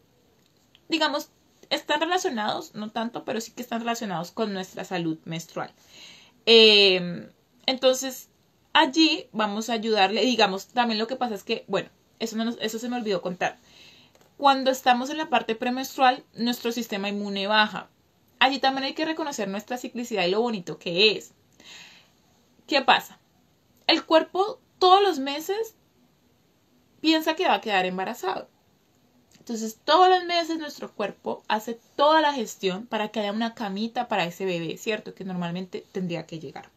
digamos, están relacionados, no tanto, pero sí que están relacionados con nuestra salud menstrual. Em, entonces, allí vamos a ayudarle, digamos, también lo que pasa es que, bueno, eso, no eso se me olvidó contar. Cuando estamos en la parte premenstrual, nuestro sistema inmune baja allí también hay que reconocer nuestra ciclicidad y lo bonito que es. ¿Qué pasa? El cuerpo todos los meses piensa que va a quedar embarazado. Entonces todos los meses nuestro cuerpo hace toda la gestión para que haya una camita para ese bebé, ¿cierto? Que normalmente tendría que llegar.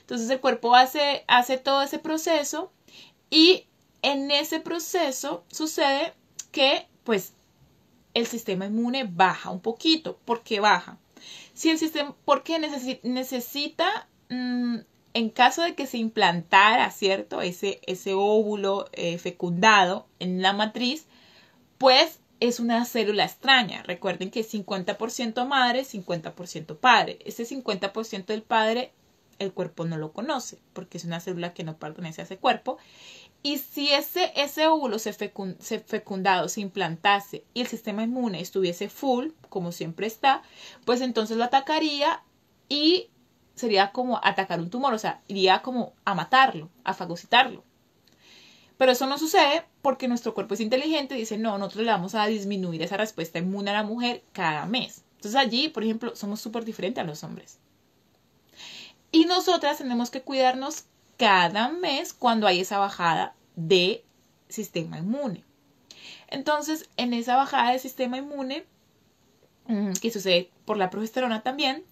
Entonces el cuerpo hace, hace todo ese proceso y en ese proceso sucede que pues el sistema inmune baja un poquito. ¿Por qué baja? Si el sistema, porque necesita, mm, en caso de que se implantara, ¿cierto? Ese, ese óvulo eh, fecundado en la matriz, pues es una célula extraña. Recuerden que 50% madre, 50% padre. Ese 50% del padre el cuerpo no lo conoce porque es una célula que no pertenece a ese cuerpo y si ese, ese óvulo se, se, fecundado, se implantase y el sistema inmune estuviese full, como siempre está, pues entonces lo atacaría y sería como atacar un tumor, o sea, iría como a matarlo, a fagocitarlo. Pero eso no sucede porque nuestro cuerpo es inteligente y dice, no, nosotros le vamos a disminuir esa respuesta inmune a la mujer cada mes. Entonces allí, por ejemplo, somos súper diferentes a los hombres. Y nosotras tenemos que cuidarnos cada mes cuando hay esa bajada de sistema inmune. Entonces, en esa bajada de sistema inmune, mm, que sucede por la progesterona también,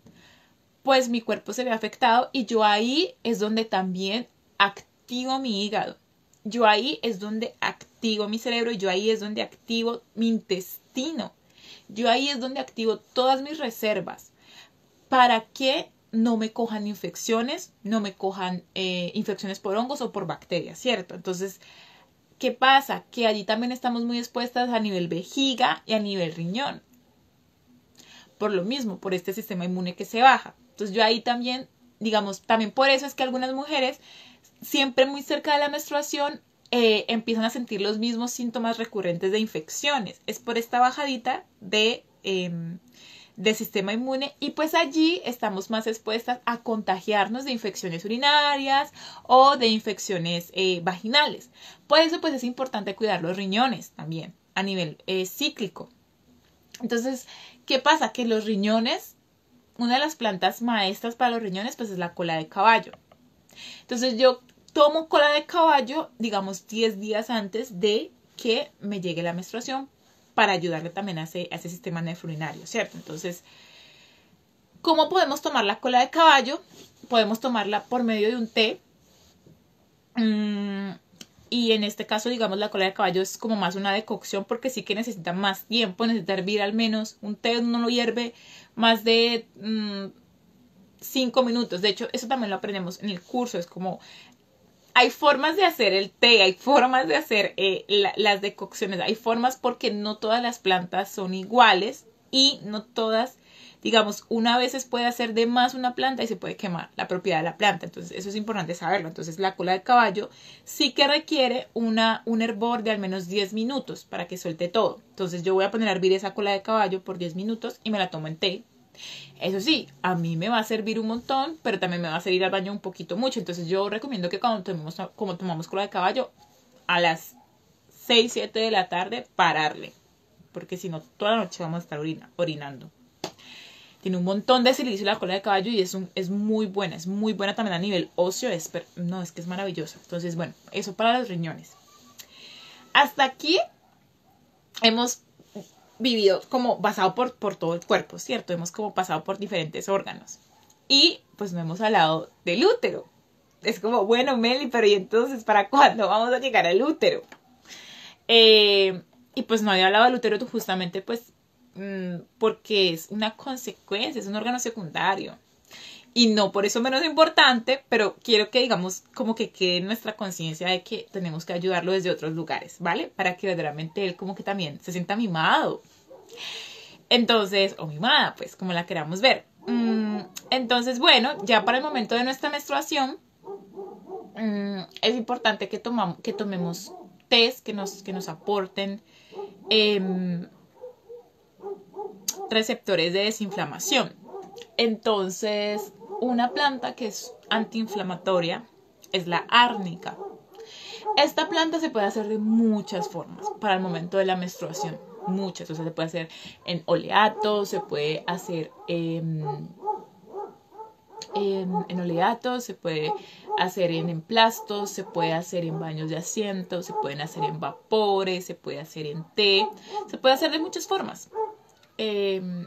pues mi cuerpo se ve afectado y yo ahí es donde también activo mi hígado. Yo ahí es donde activo mi cerebro, yo ahí es donde activo mi intestino. Yo ahí es donde activo todas mis reservas. ¿Para qué? no me cojan infecciones, no me cojan eh, infecciones por hongos o por bacterias, ¿cierto? Entonces, ¿qué pasa? Que allí también estamos muy expuestas a nivel vejiga y a nivel riñón. Por lo mismo, por este sistema inmune que se baja. Entonces yo ahí también, digamos, también por eso es que algunas mujeres, siempre muy cerca de la menstruación, eh, empiezan a sentir los mismos síntomas recurrentes de infecciones. Es por esta bajadita de, em, de sistema inmune y pues allí estamos más expuestas a contagiarnos de infecciones urinarias o de infecciones eh, vaginales. Por eso pues es importante cuidar los riñones también a nivel eh, cíclico. Entonces, ¿qué pasa? Que los riñones, una de las plantas maestras para los riñones pues es la cola de caballo. Entonces yo tomo cola de caballo, digamos, 10 días antes de que me llegue la menstruación para ayudarle también a ese, ese sistema nefrinario, ¿cierto? Entonces, ¿cómo podemos tomar la cola de caballo? Podemos tomarla por medio de un té. Mm, y en este caso, digamos, la cola de caballo es como más una decocción porque sí que necesita más tiempo, necesita hervir al menos. Un té no lo hierve más de mm, cinco minutos. De hecho, eso también lo aprendemos en el curso. Es como hay formas de hacer el té, hay formas de hacer eh, las decocciones, hay formas porque no todas las plantas son iguales y no todas, digamos, una vez puede hacer de más una planta y se puede quemar la propiedad de la planta. Entonces, eso es importante saberlo. Entonces, la cola de caballo sí que requiere una, un hervor de al menos 10 minutos para que suelte todo. Entonces, yo voy a poner a hervir esa cola de caballo por 10 minutos y me la tomo en té eso sí, a mí me va a servir un montón, pero también me va a servir al baño un poquito mucho. Entonces yo recomiendo que cuando como tomamos cola de caballo, a las 6, 7 de la tarde, pararle. Porque si no, toda la noche vamos a estar orinando. Tiene un montón de silicio la cola de caballo y es, un, es muy buena. Es muy buena también a nivel óseo. Es, no, es que es maravillosa. Entonces, bueno, eso para los riñones. Hasta aquí hemos vivido como basado por, por todo el cuerpo, ¿cierto? Hemos como pasado por diferentes órganos. Y pues no hemos hablado del útero. Es como, bueno, Meli, pero ¿y entonces para cuándo vamos a llegar al útero? Eh, y pues no había hablado del útero justamente pues mm, porque es una consecuencia, es un órgano secundario. Y no por eso menos importante, pero quiero que digamos como que quede en nuestra conciencia de que tenemos que ayudarlo desde otros lugares, ¿vale? Para que verdaderamente él como que también se sienta mimado. Entonces, o oh, mi mamá, pues como la queramos ver. Mm, entonces, bueno, ya para el momento de nuestra menstruación, mm, es importante que, que tomemos test que nos, que nos aporten em, receptores de desinflamación. Entonces, una planta que es antiinflamatoria es la árnica. Esta planta se puede hacer de muchas formas para el momento de la menstruación muchas. O sea, se puede hacer en oleato, se puede hacer en, en, oleato, se puede hacer en emplastos, se puede hacer en baños de asiento, se pueden hacer en vapores, se puede hacer en té, se puede hacer de muchas formas. Em,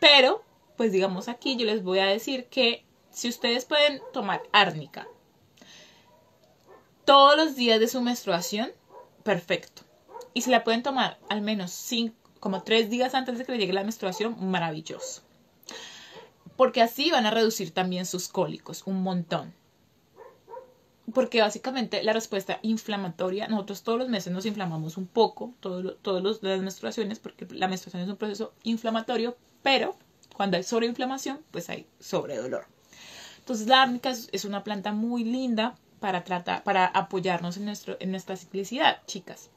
pero, pues digamos aquí, yo les voy a decir que si ustedes pueden tomar árnica todos los días de su menstruación, perfecto y si la pueden tomar al menos cinco, como tres días antes de que le llegue la menstruación, maravilloso. Porque así van a reducir también sus cólicos un montón. Porque básicamente la respuesta inflamatoria, nosotros todos los meses nos inflamamos un poco, todas todos las menstruaciones, porque la menstruación es un proceso inflamatorio, pero cuando hay sobreinflamación, pues hay sobredolor. Entonces la árnica es, una planta muy linda para, tratar, para apoyarnos en, en nuestra ciclicidad, chicas.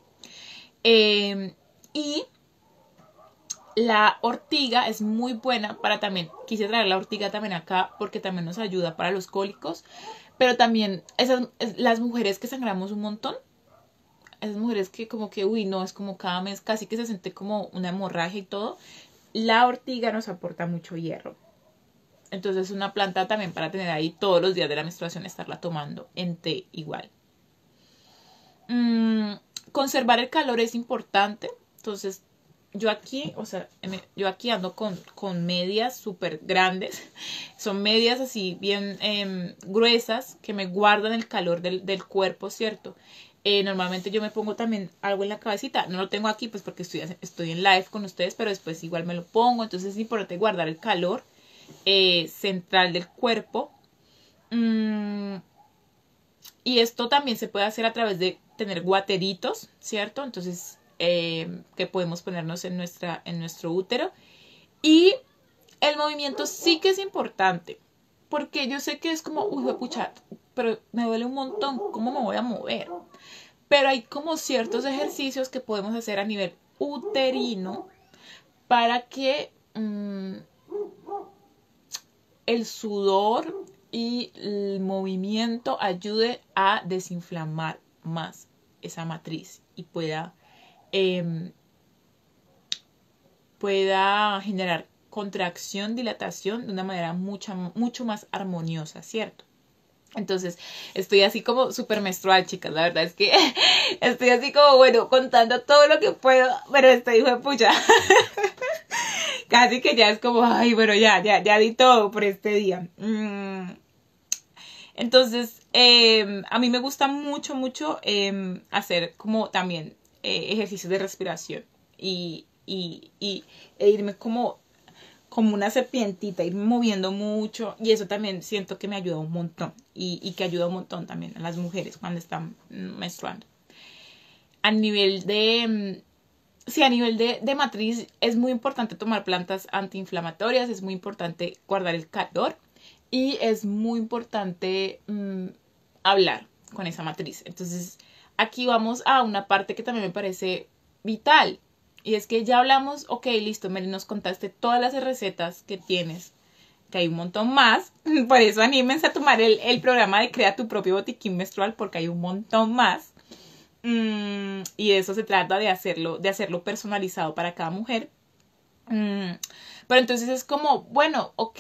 Em, y la ortiga es muy buena para también, quise traer la ortiga también acá porque también nos ayuda para los cólicos, pero también esas, las mujeres que sangramos un montón, esas mujeres que como que, uy, no, es como cada mes casi que se siente como una hemorragia y todo, la ortiga nos aporta mucho hierro. Entonces es una planta también para tener ahí todos los días de la menstruación, estarla tomando en té igual. Mm, Conservar el calor es importante, entonces yo aquí, o sea, yo aquí ando con, medias súper grandes, *laughs* son medias así bien em, gruesas que me guardan el calor del, cuerpo, ¿cierto? Eh, normalmente yo me pongo también algo en la cabecita. No lo tengo aquí, pues porque estoy, estoy en live con ustedes, pero después igual me lo pongo. Entonces es importante guardar el calor eh, central del cuerpo. Mm, y esto también se puede hacer a través de tener guateritos, ¿cierto? Entonces, eh, que podemos ponernos en, nuestra, en nuestro útero. Y el movimiento sí que es importante, porque yo sé que es como, uy, pucha, pero me duele un montón, ¿cómo me voy a mover? Pero hay como ciertos ejercicios que podemos hacer a nivel uterino para que mm, el sudor y el movimiento ayude a desinflamar más esa matriz y pueda, em, pueda generar contracción, dilatación de una manera mucha, mucho más armoniosa, ¿cierto? Entonces, estoy así como súper menstrual, chicas. La verdad es que *laughs* estoy así como, bueno, contando todo lo que puedo, pero estoy hijo de pucha. *laughs* Casi que ya es como, ay, bueno, ya, ya, ya di todo por este día. Mm, entonces, em, a mí me gusta mucho, mucho em, hacer como también eh, ejercicios de respiración y, e irme como, como una serpientita, irme moviendo mucho y eso también siento que me ayuda un montón y, que ayuda un montón también a las mujeres cuando están menstruando. A nivel de... Em, sí, a nivel de, de matriz es muy importante tomar plantas antiinflamatorias, es muy importante guardar el calor y es muy importante mm, hablar con esa matriz. Entonces, aquí vamos a una parte que también me parece vital. Y es que ya hablamos, ok, listo, Meli, nos contaste todas las recetas que tienes, que hay un montón más. *laughs* Por eso anímense a tomar el, programa de Crea tu propio botiquín menstrual, porque hay un montón más. Mm, y eso se trata de hacerlo, de hacerlo personalizado para cada mujer. Mm, pero entonces es como, bueno, ok,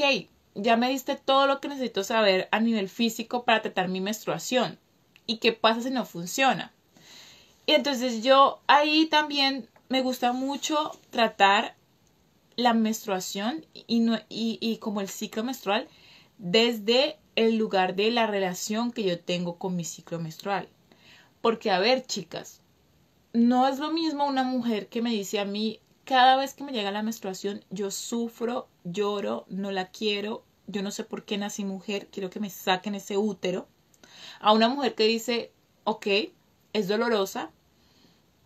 ya me diste todo lo que necesito saber a nivel físico para tratar mi menstruación. ¿Y qué pasa si no funciona? Y entonces yo ahí también me gusta mucho tratar la menstruación y, como el ciclo menstrual desde el lugar de la relación que yo tengo con mi ciclo menstrual. Porque, a ver, chicas, no es lo mismo una mujer que me dice a mí, cada vez que me llega la menstruación, yo sufro, lloro, no la quiero, yo no sé por qué nací mujer, quiero que me saquen ese útero. A una mujer que dice, ok, es dolorosa,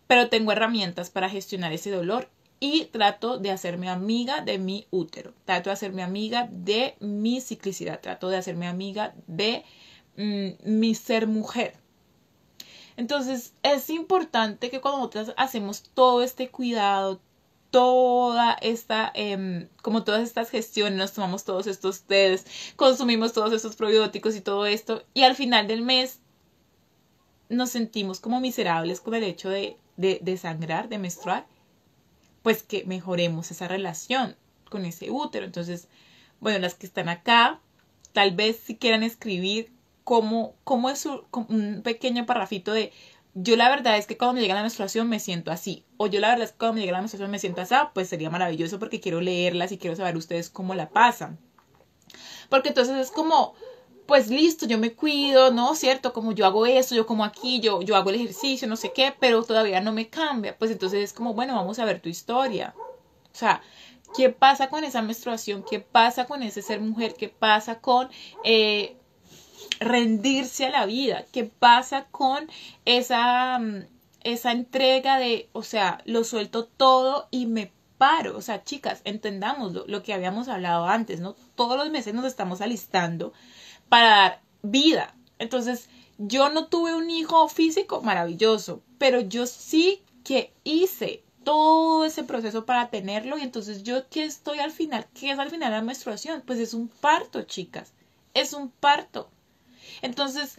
pero tengo herramientas para gestionar ese dolor y trato de hacerme amiga de mi útero, trato de hacerme amiga de mi ciclicidad, trato de hacerme amiga de mm, mi ser mujer. Entonces es importante que cuando nosotras hacemos todo este cuidado, toda esta, em, como todas estas gestiones, nos tomamos todos estos test, consumimos todos estos probióticos y todo esto, y al final del mes nos sentimos como miserables con el hecho de, de, de sangrar, de menstruar, pues que mejoremos esa relación con ese útero. Entonces, bueno, las que están acá, tal vez si quieran escribir como, cómo es un pequeño parrafito de yo la verdad es que cuando me llega la menstruación me siento así, o yo la verdad es que cuando me llega la menstruación me siento así, pues sería maravilloso porque quiero leerlas y quiero saber ustedes cómo la pasan. Porque entonces es como, pues listo, yo me cuido, ¿no? ¿Cierto? Como yo hago eso, yo como aquí, yo, yo hago el ejercicio, no sé qué, pero todavía no me cambia. Pues entonces es como, bueno, vamos a ver tu historia. O sea, ¿qué pasa con esa menstruación? ¿Qué pasa con ese ser mujer? ¿Qué pasa con... Eh, rendirse a la vida. ¿Qué pasa con esa, mm, esa entrega de, o sea, lo suelto todo y me paro? O sea, chicas, entendamos lo, que habíamos hablado antes, ¿no? Todos los meses nos estamos alistando para dar vida. Entonces, yo no tuve un hijo físico maravilloso, pero yo sí que hice todo ese proceso para tenerlo y entonces yo que estoy al final, ¿qué es al final la menstruación? Pues es un parto, chicas, es un parto. Entonces,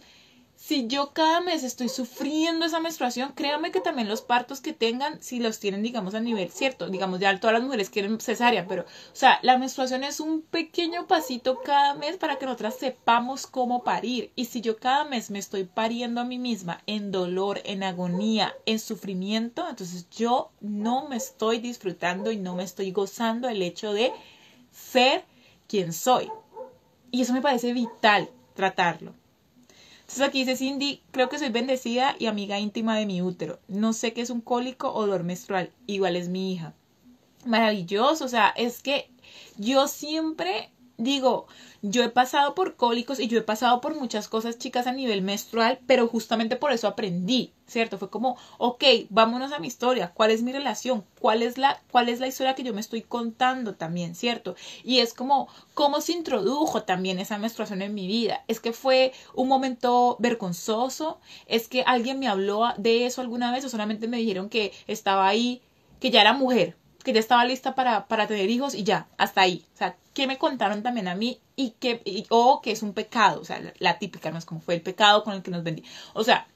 si yo cada mes estoy sufriendo esa menstruación, créame que también los partos que tengan, si los tienen, digamos, a nivel cierto, digamos, ya todas las mujeres quieren cesárea, pero, o sea, la menstruación es un pequeño pasito cada mes para que nosotras sepamos cómo parir. Y si yo cada mes me estoy pariendo a mí misma en dolor, en agonía, en sufrimiento, entonces yo no me estoy disfrutando y no me estoy gozando el hecho de ser quien soy. Y eso me parece vital tratarlo. Entonces aquí dice Cindy, creo que soy bendecida y amiga íntima de mi útero. No sé qué es un cólico o dolor menstrual. Igual es mi hija. Maravilloso, o sea, es que yo siempre digo, yo he pasado por cólicos y yo he pasado por muchas cosas, chicas, a nivel menstrual, pero justamente por eso aprendí, ¿cierto? Fue como, ok, vámonos a mi historia, ¿cuál es mi relación? ¿Cuál es la, cuál es la historia que yo me estoy contando también, ¿cierto? Y es como, ¿cómo se introdujo también esa menstruación en mi vida? Es que fue un momento vergonzoso, es que alguien me habló de eso alguna vez o solamente me dijeron que estaba ahí, que ya era mujer, que ya estaba lista para, tener hijos y ya, hasta ahí. O sea, ¿qué me contaron también a mí? Y que, o que es un pecado, o sea, la, típica, no es como fue el pecado con el que nos vendí. O sea,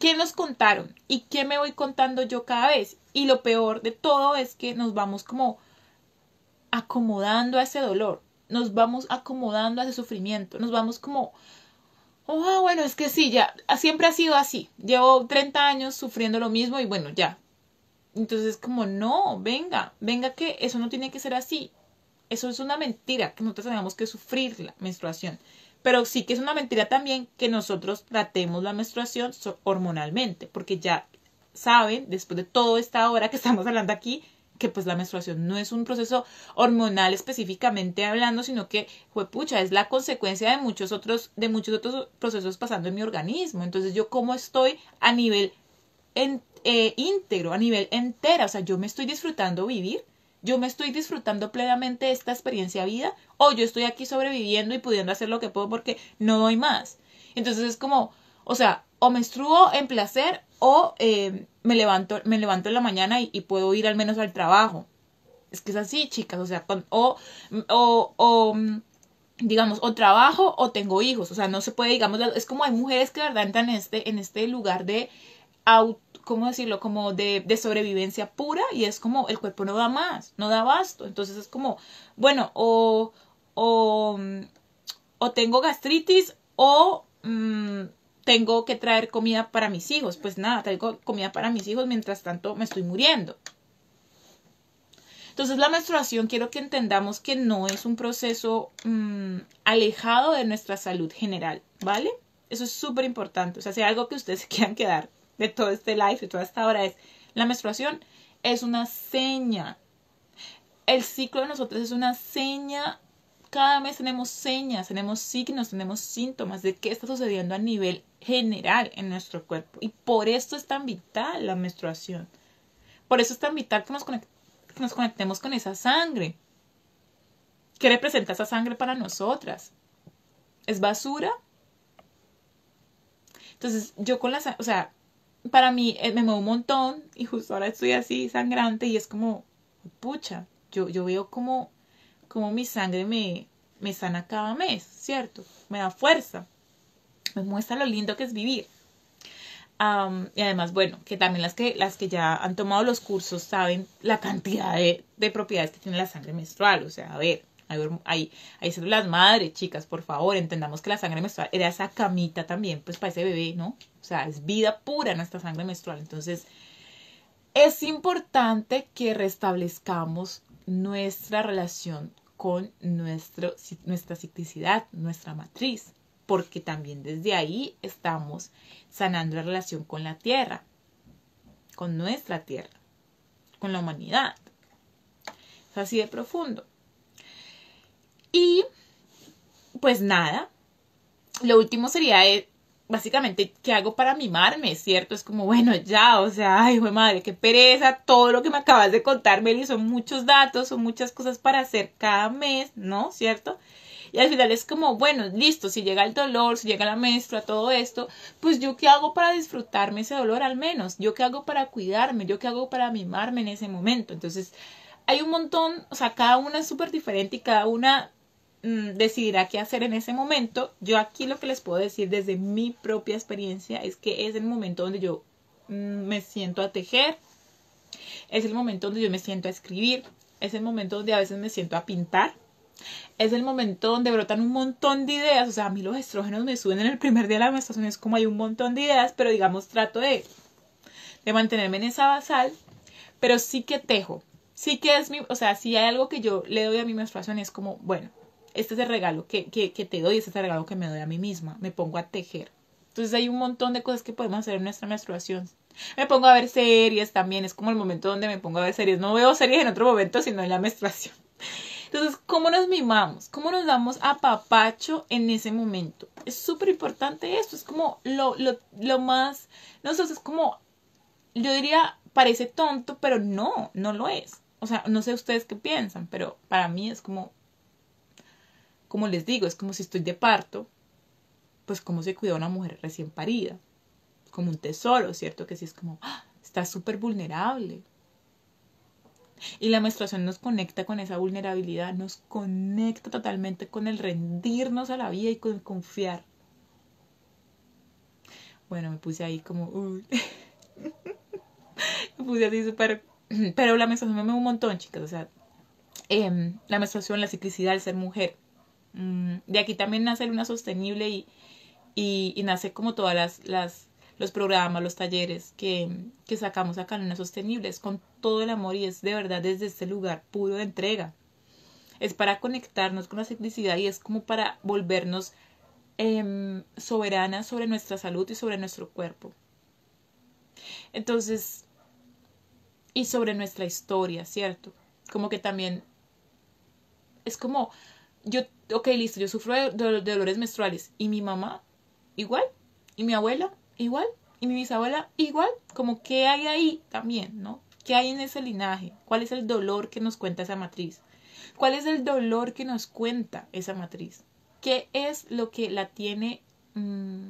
¿qué nos contaron? ¿Y qué me voy contando yo cada vez? Y lo peor de todo es que nos vamos como acomodando a ese dolor, nos vamos acomodando a ese sufrimiento, nos vamos como Oh, bueno, es que sí, ya siempre ha sido así. Llevo 30 años sufriendo lo mismo y bueno, ya, entonces, como no, venga, venga que eso no tiene que ser así. Eso es una mentira, que nosotros tengamos que sufrir la menstruación. Pero sí que es una mentira también que nosotros tratemos la menstruación hormonalmente, porque ya saben, después de toda esta hora que *laughs* estamos hablando aquí, que pues la menstruación no es un proceso hormonal específicamente hablando, sino que, juepucha, es la consecuencia de muchos otros, de muchos otros procesos pasando en mi organismo. Entonces, yo cómo estoy a nivel eh, íntegro, a nivel entera. O sea, yo me estoy disfrutando vivir, yo me estoy disfrutando plenamente esta experiencia vida, o yo estoy aquí sobreviviendo y pudiendo hacer lo que puedo porque no doy más. Entonces es como, o sea, o me menstruo en placer o eh, me, levanto, me levanto en la mañana y, puedo ir al menos al trabajo. Es que es así, chicas, o sea, con, o, o, digamos, o trabajo o tengo hijos. O sea, no se puede, digamos, es como hay mujeres que de verdad entran en este, en este lugar de auto ¿cómo decirlo? Como de, sobrevivencia pura y es como el cuerpo no da más, no da abasto. Entonces es como, bueno, o, o, o tengo gastritis o mm, tengo que traer comida para mis hijos. Pues nada, traigo comida para mis hijos, mientras tanto me estoy muriendo. Entonces la menstruación quiero que entendamos que no es un proceso mm, alejado de nuestra salud general, ¿vale? Eso es súper importante, o sea, sea algo que ustedes *laughs* quieran quedar de todo este live y toda esta hora es, la menstruación es una seña. El ciclo de nosotros es una seña. Cada mes tenemos señas, tenemos signos, tenemos síntomas de qué está sucediendo a nivel general en nuestro cuerpo. Y por esto es tan vital la menstruación. Por eso es tan vital que nos, que nos conectemos con esa sangre. ¿Qué representa esa sangre para nosotras? ¿Es basura? Entonces, yo con la, o sea, para mí eh, me muevo un montón y justo ahora estoy así sangrante y es como, pucha, yo, yo veo como, como mi sangre me, me sana cada mes, ¿cierto? Me da fuerza, me muestra lo lindo que es vivir. y además, bueno, que también las que, las que ya han tomado los cursos saben la cantidad de, de propiedades que tiene la sangre menstrual. O sea, a ver, hay, hay, células madre, chicas, por favor, entendamos que la sangre menstrual era esa camita también, pues para ese bebé, ¿no? O sea, es vida pura nuestra sangre menstrual. Entonces, es importante que restablezcamos nuestra relación con nuestro, nuestra ciclicidad, nuestra matriz, porque también desde ahí estamos sanando la relación con la tierra, con nuestra tierra, con la humanidad. Es así de profundo. Y pues nada, lo último sería eh, básicamente qué hago para mimarme, ¿cierto? Es como, bueno, ya, o sea, ay, madre, qué pereza, todo lo que me acabas de contar, Meli, son muchos datos, son muchas cosas para hacer cada mes, ¿no? ¿Cierto? Y al final es como, bueno, listo, si llega el dolor, si llega la menstrua, todo esto, pues yo qué hago para disfrutarme ese dolor al menos, yo qué hago para cuidarme, yo qué hago para mimarme en ese momento. Entonces, hay un montón, o sea, cada una es súper diferente y cada una Mm, decidirá qué hacer en ese momento. Yo aquí lo que les puedo decir desde mi propia experiencia es que es el momento donde yo mm, me siento a tejer, es el momento donde yo me siento a escribir, es el momento donde a veces me siento a pintar, es el momento donde brotan un montón de ideas, o sea, a mí los estrógenos me suben en el primer día de la menstruación, es como hay un montón de ideas, pero digamos trato de, de mantenerme en esa basal, pero sí que tejo, sí que es mi, o sea, si hay algo que yo le doy a mi menstruación es como, bueno, este es el regalo que, te doy, este es el regalo que me doy a mí misma, me pongo a tejer. Entonces hay un montón de cosas que podemos hacer en nuestra menstruación. Me pongo a ver series también, es como el momento donde me pongo a ver series. No veo series en otro momento, sino en la menstruación. Entonces, ¿cómo nos mimamos? ¿Cómo nos damos a papacho en ese momento? Es súper importante esto, es como lo, lo, lo más, no sé, es como, yo diría, parece tonto, pero no, no lo es. O sea, no sé ustedes qué piensan, pero para mí es como como les digo, es como si estoy de parto, pues cómo se cuida una mujer recién parida, como un tesoro, ¿cierto? Que si es como, ¡ah! está súper vulnerable. Y la menstruación nos conecta con esa vulnerabilidad, nos conecta totalmente con el rendirnos a la vida y con confiar. Bueno, me puse ahí como, *laughs* me puse así súper... Pero la menstruación me mueve un montón, chicas, o sea, em, la menstruación, la ciclicidad, el ser mujer Mm, de aquí también nace Luna Sostenible y, y, nace como todas las, los programas, los talleres que, que sacamos acá en Luna Sostenible. Es con todo el amor y es de verdad desde este lugar puro de entrega. Es para conectarnos con la ciclicidad y es como para volvernos eh, soberanas sobre nuestra salud y sobre nuestro cuerpo. Entonces, y sobre nuestra historia, ¿cierto? Como que también es como yo ok, listo, yo sufro de, dolores menstruales. ¿Y mi mamá? Igual. ¿Y mi abuela? Igual. ¿Y mi bisabuela? Igual. Como qué hay ahí también, ¿no? ¿Qué hay en ese linaje? ¿Cuál es el dolor que nos cuenta esa matriz? ¿Cuál es el dolor que nos cuenta esa matriz? ¿Qué es lo que la tiene mm,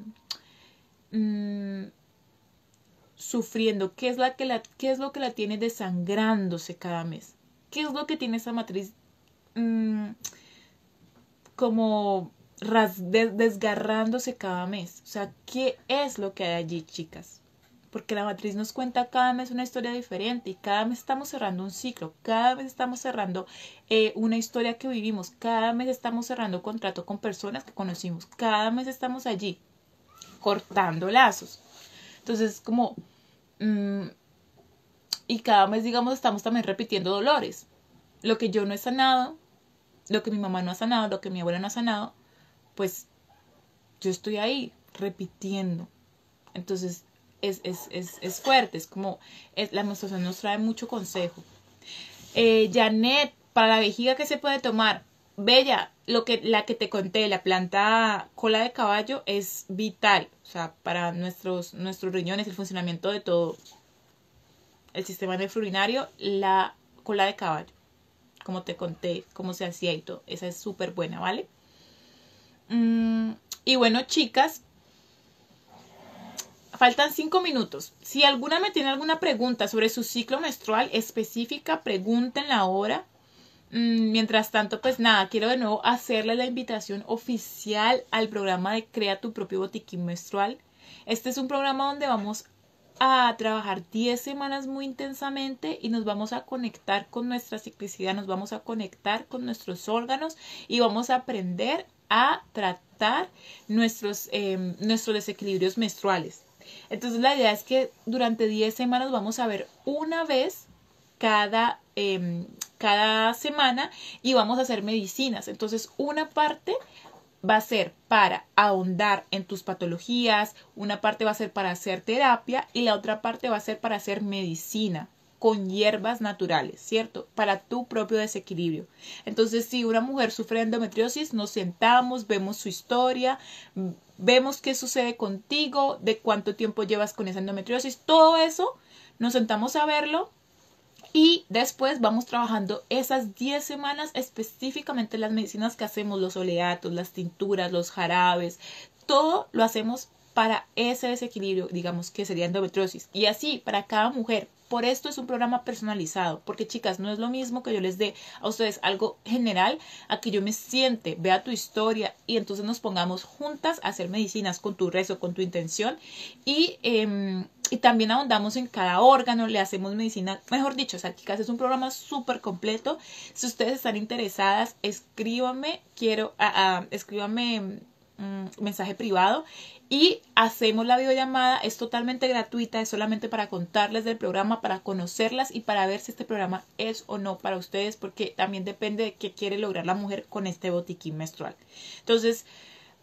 mm, sufriendo? ¿Qué es, la que la, ¿Qué es lo que la tiene desangrándose cada mes? ¿Qué es lo que tiene esa matriz? Mm, como desgarrándose cada mes. O sea, ¿qué es lo que hay allí, chicas? Porque la matriz nos cuenta cada mes una historia diferente y cada mes estamos cerrando un ciclo, cada mes estamos cerrando eh, una historia que vivimos, cada mes estamos cerrando contrato con personas que conocimos, cada mes estamos allí cortando lazos. Entonces, como... Mm, y cada mes, digamos, estamos también repitiendo dolores. Lo que yo no he sanado, lo que mi mamá no ha sanado, lo que mi abuela no ha sanado, pues yo estoy ahí repitiendo. Entonces es, es, es, es fuerte, es como la menstruación nos trae mucho consejo. Eh, Janet, para la vejiga, que se puede tomar? Bella, lo que, la que te conté, la planta cola de caballo es vital, o sea, para nuestros, nuestros riñones, el funcionamiento de todo el sistema nefrurinario, la cola de caballo como te conté, cómo se hacía y todo. Esa es súper buena, ¿vale? Mm, y bueno, chicas, faltan cinco minutos. Si alguna me tiene alguna pregunta sobre su ciclo menstrual específica, pregúntenla ahora. Mm, mientras tanto, pues nada, quiero de nuevo hacerle la invitación oficial al programa de Crea tu propio botiquín menstrual. Este es un programa donde vamos a trabajar 10 semanas muy intensamente y nos vamos a conectar con nuestra ciclicidad, nos vamos a conectar con nuestros órganos y vamos a aprender a tratar nuestros, em, nuestros desequilibrios menstruales. Entonces la idea es que durante 10 semanas vamos a ver una vez cada, em, cada semana y vamos a hacer medicinas. Entonces una parte va a ser para ahondar en tus patologías, una parte va a ser para hacer terapia y la otra parte va a ser para hacer medicina con hierbas naturales, ¿cierto? Para tu propio desequilibrio. Entonces, si una mujer sufre endometriosis, nos sentamos, vemos su historia, vemos qué sucede contigo, de cuánto tiempo llevas con esa endometriosis, todo eso, nos sentamos a verlo y después vamos trabajando esas 10 semanas específicamente las medicinas que hacemos, los oleatos, las tinturas, los jarabes, todo lo hacemos para ese desequilibrio, digamos que sería endometriosis. Y así, para cada mujer. Por esto es un programa personalizado, porque chicas, no es lo mismo que yo les dé a ustedes algo general, a que yo me siente, vea tu historia y entonces nos pongamos juntas a hacer medicinas con tu rezo, con tu intención y em, y también ahondamos en cada órgano, le hacemos medicina, mejor dicho, casi es un programa súper completo. Si ustedes están interesadas, escríbame, quiero, a ah, ah, escríbame mm, mensaje privado y hacemos la videollamada, es totalmente gratuita, es solamente para contarles del programa, para conocerlas y para ver si este programa es o no para ustedes, porque también depende de qué quiere lograr la mujer con este botiquín menstrual. Entonces,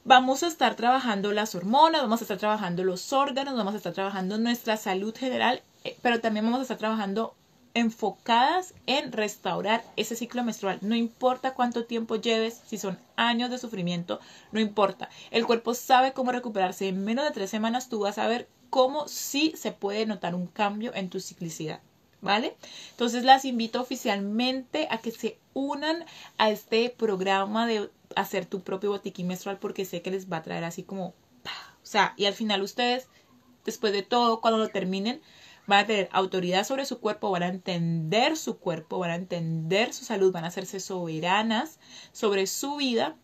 vamos a estar trabajando las hormonas, vamos a estar trabajando los órganos, vamos a estar trabajando nuestra salud general, eh, pero también vamos a estar trabajando enfocadas en restaurar ese ciclo menstrual. No importa cuánto tiempo lleves, si son años de sufrimiento, no importa. El cuerpo sabe cómo recuperarse. En menos de tres semanas tú vas a ver cómo sí se puede notar un cambio en tu ciclicidad. ¿Vale? Entonces las invito oficialmente a que se unan a este programa de hacer tu propio botiquín menstrual porque sé que les va a traer así como... O sea, y al final ustedes, después de todo, cuando lo terminen, van a tener autoridad sobre su cuerpo, van a entender su cuerpo, van a entender su salud, van a hacerse soberanas sobre su vida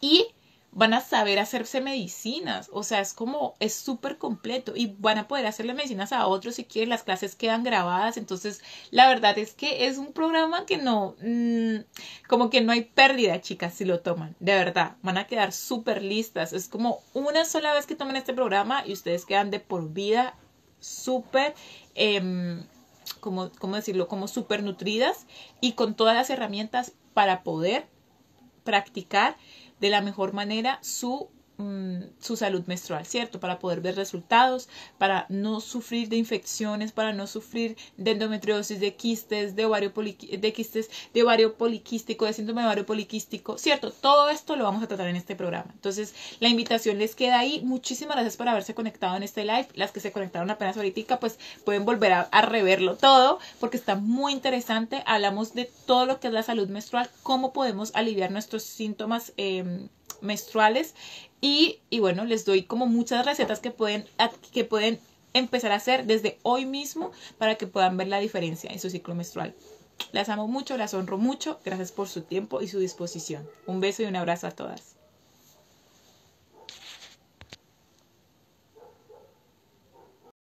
y van a saber hacerse medicinas, o sea, es como, es súper completo y van a poder hacerle medicinas a otros si quieren, las clases quedan grabadas, entonces la verdad es que es un programa que no, mm, como que no hay pérdida, chicas, si lo toman, de verdad, van a quedar súper listas, es como una sola vez que tomen este programa y ustedes quedan de por vida súper... Em, como, ¿cómo decirlo? Como súper nutridas y con todas las herramientas para poder practicar de la mejor manera su Mm, su salud menstrual, ¿cierto? Para poder ver resultados, para no sufrir de infecciones, para no sufrir de endometriosis, de quistes, de ovario, de quistes, de ovario poliquístico, de síndrome de ovario poliquístico, ¿cierto? Todo esto lo vamos a tratar en este programa. Entonces, la invitación les queda ahí. Muchísimas gracias por haberse conectado en este live. Las que se conectaron apenas ahorita, pues pueden volver a, reverlo todo porque está muy interesante. Hablamos de todo lo que es la salud menstrual, cómo podemos aliviar nuestros síntomas em, menstruales y, y bueno, les doy como muchas recetas que pueden, que pueden empezar a hacer desde hoy mismo para que puedan ver la diferencia en su ciclo menstrual. Las amo mucho, las honro mucho. Gracias por su tiempo y su disposición. Un beso y un abrazo a todas.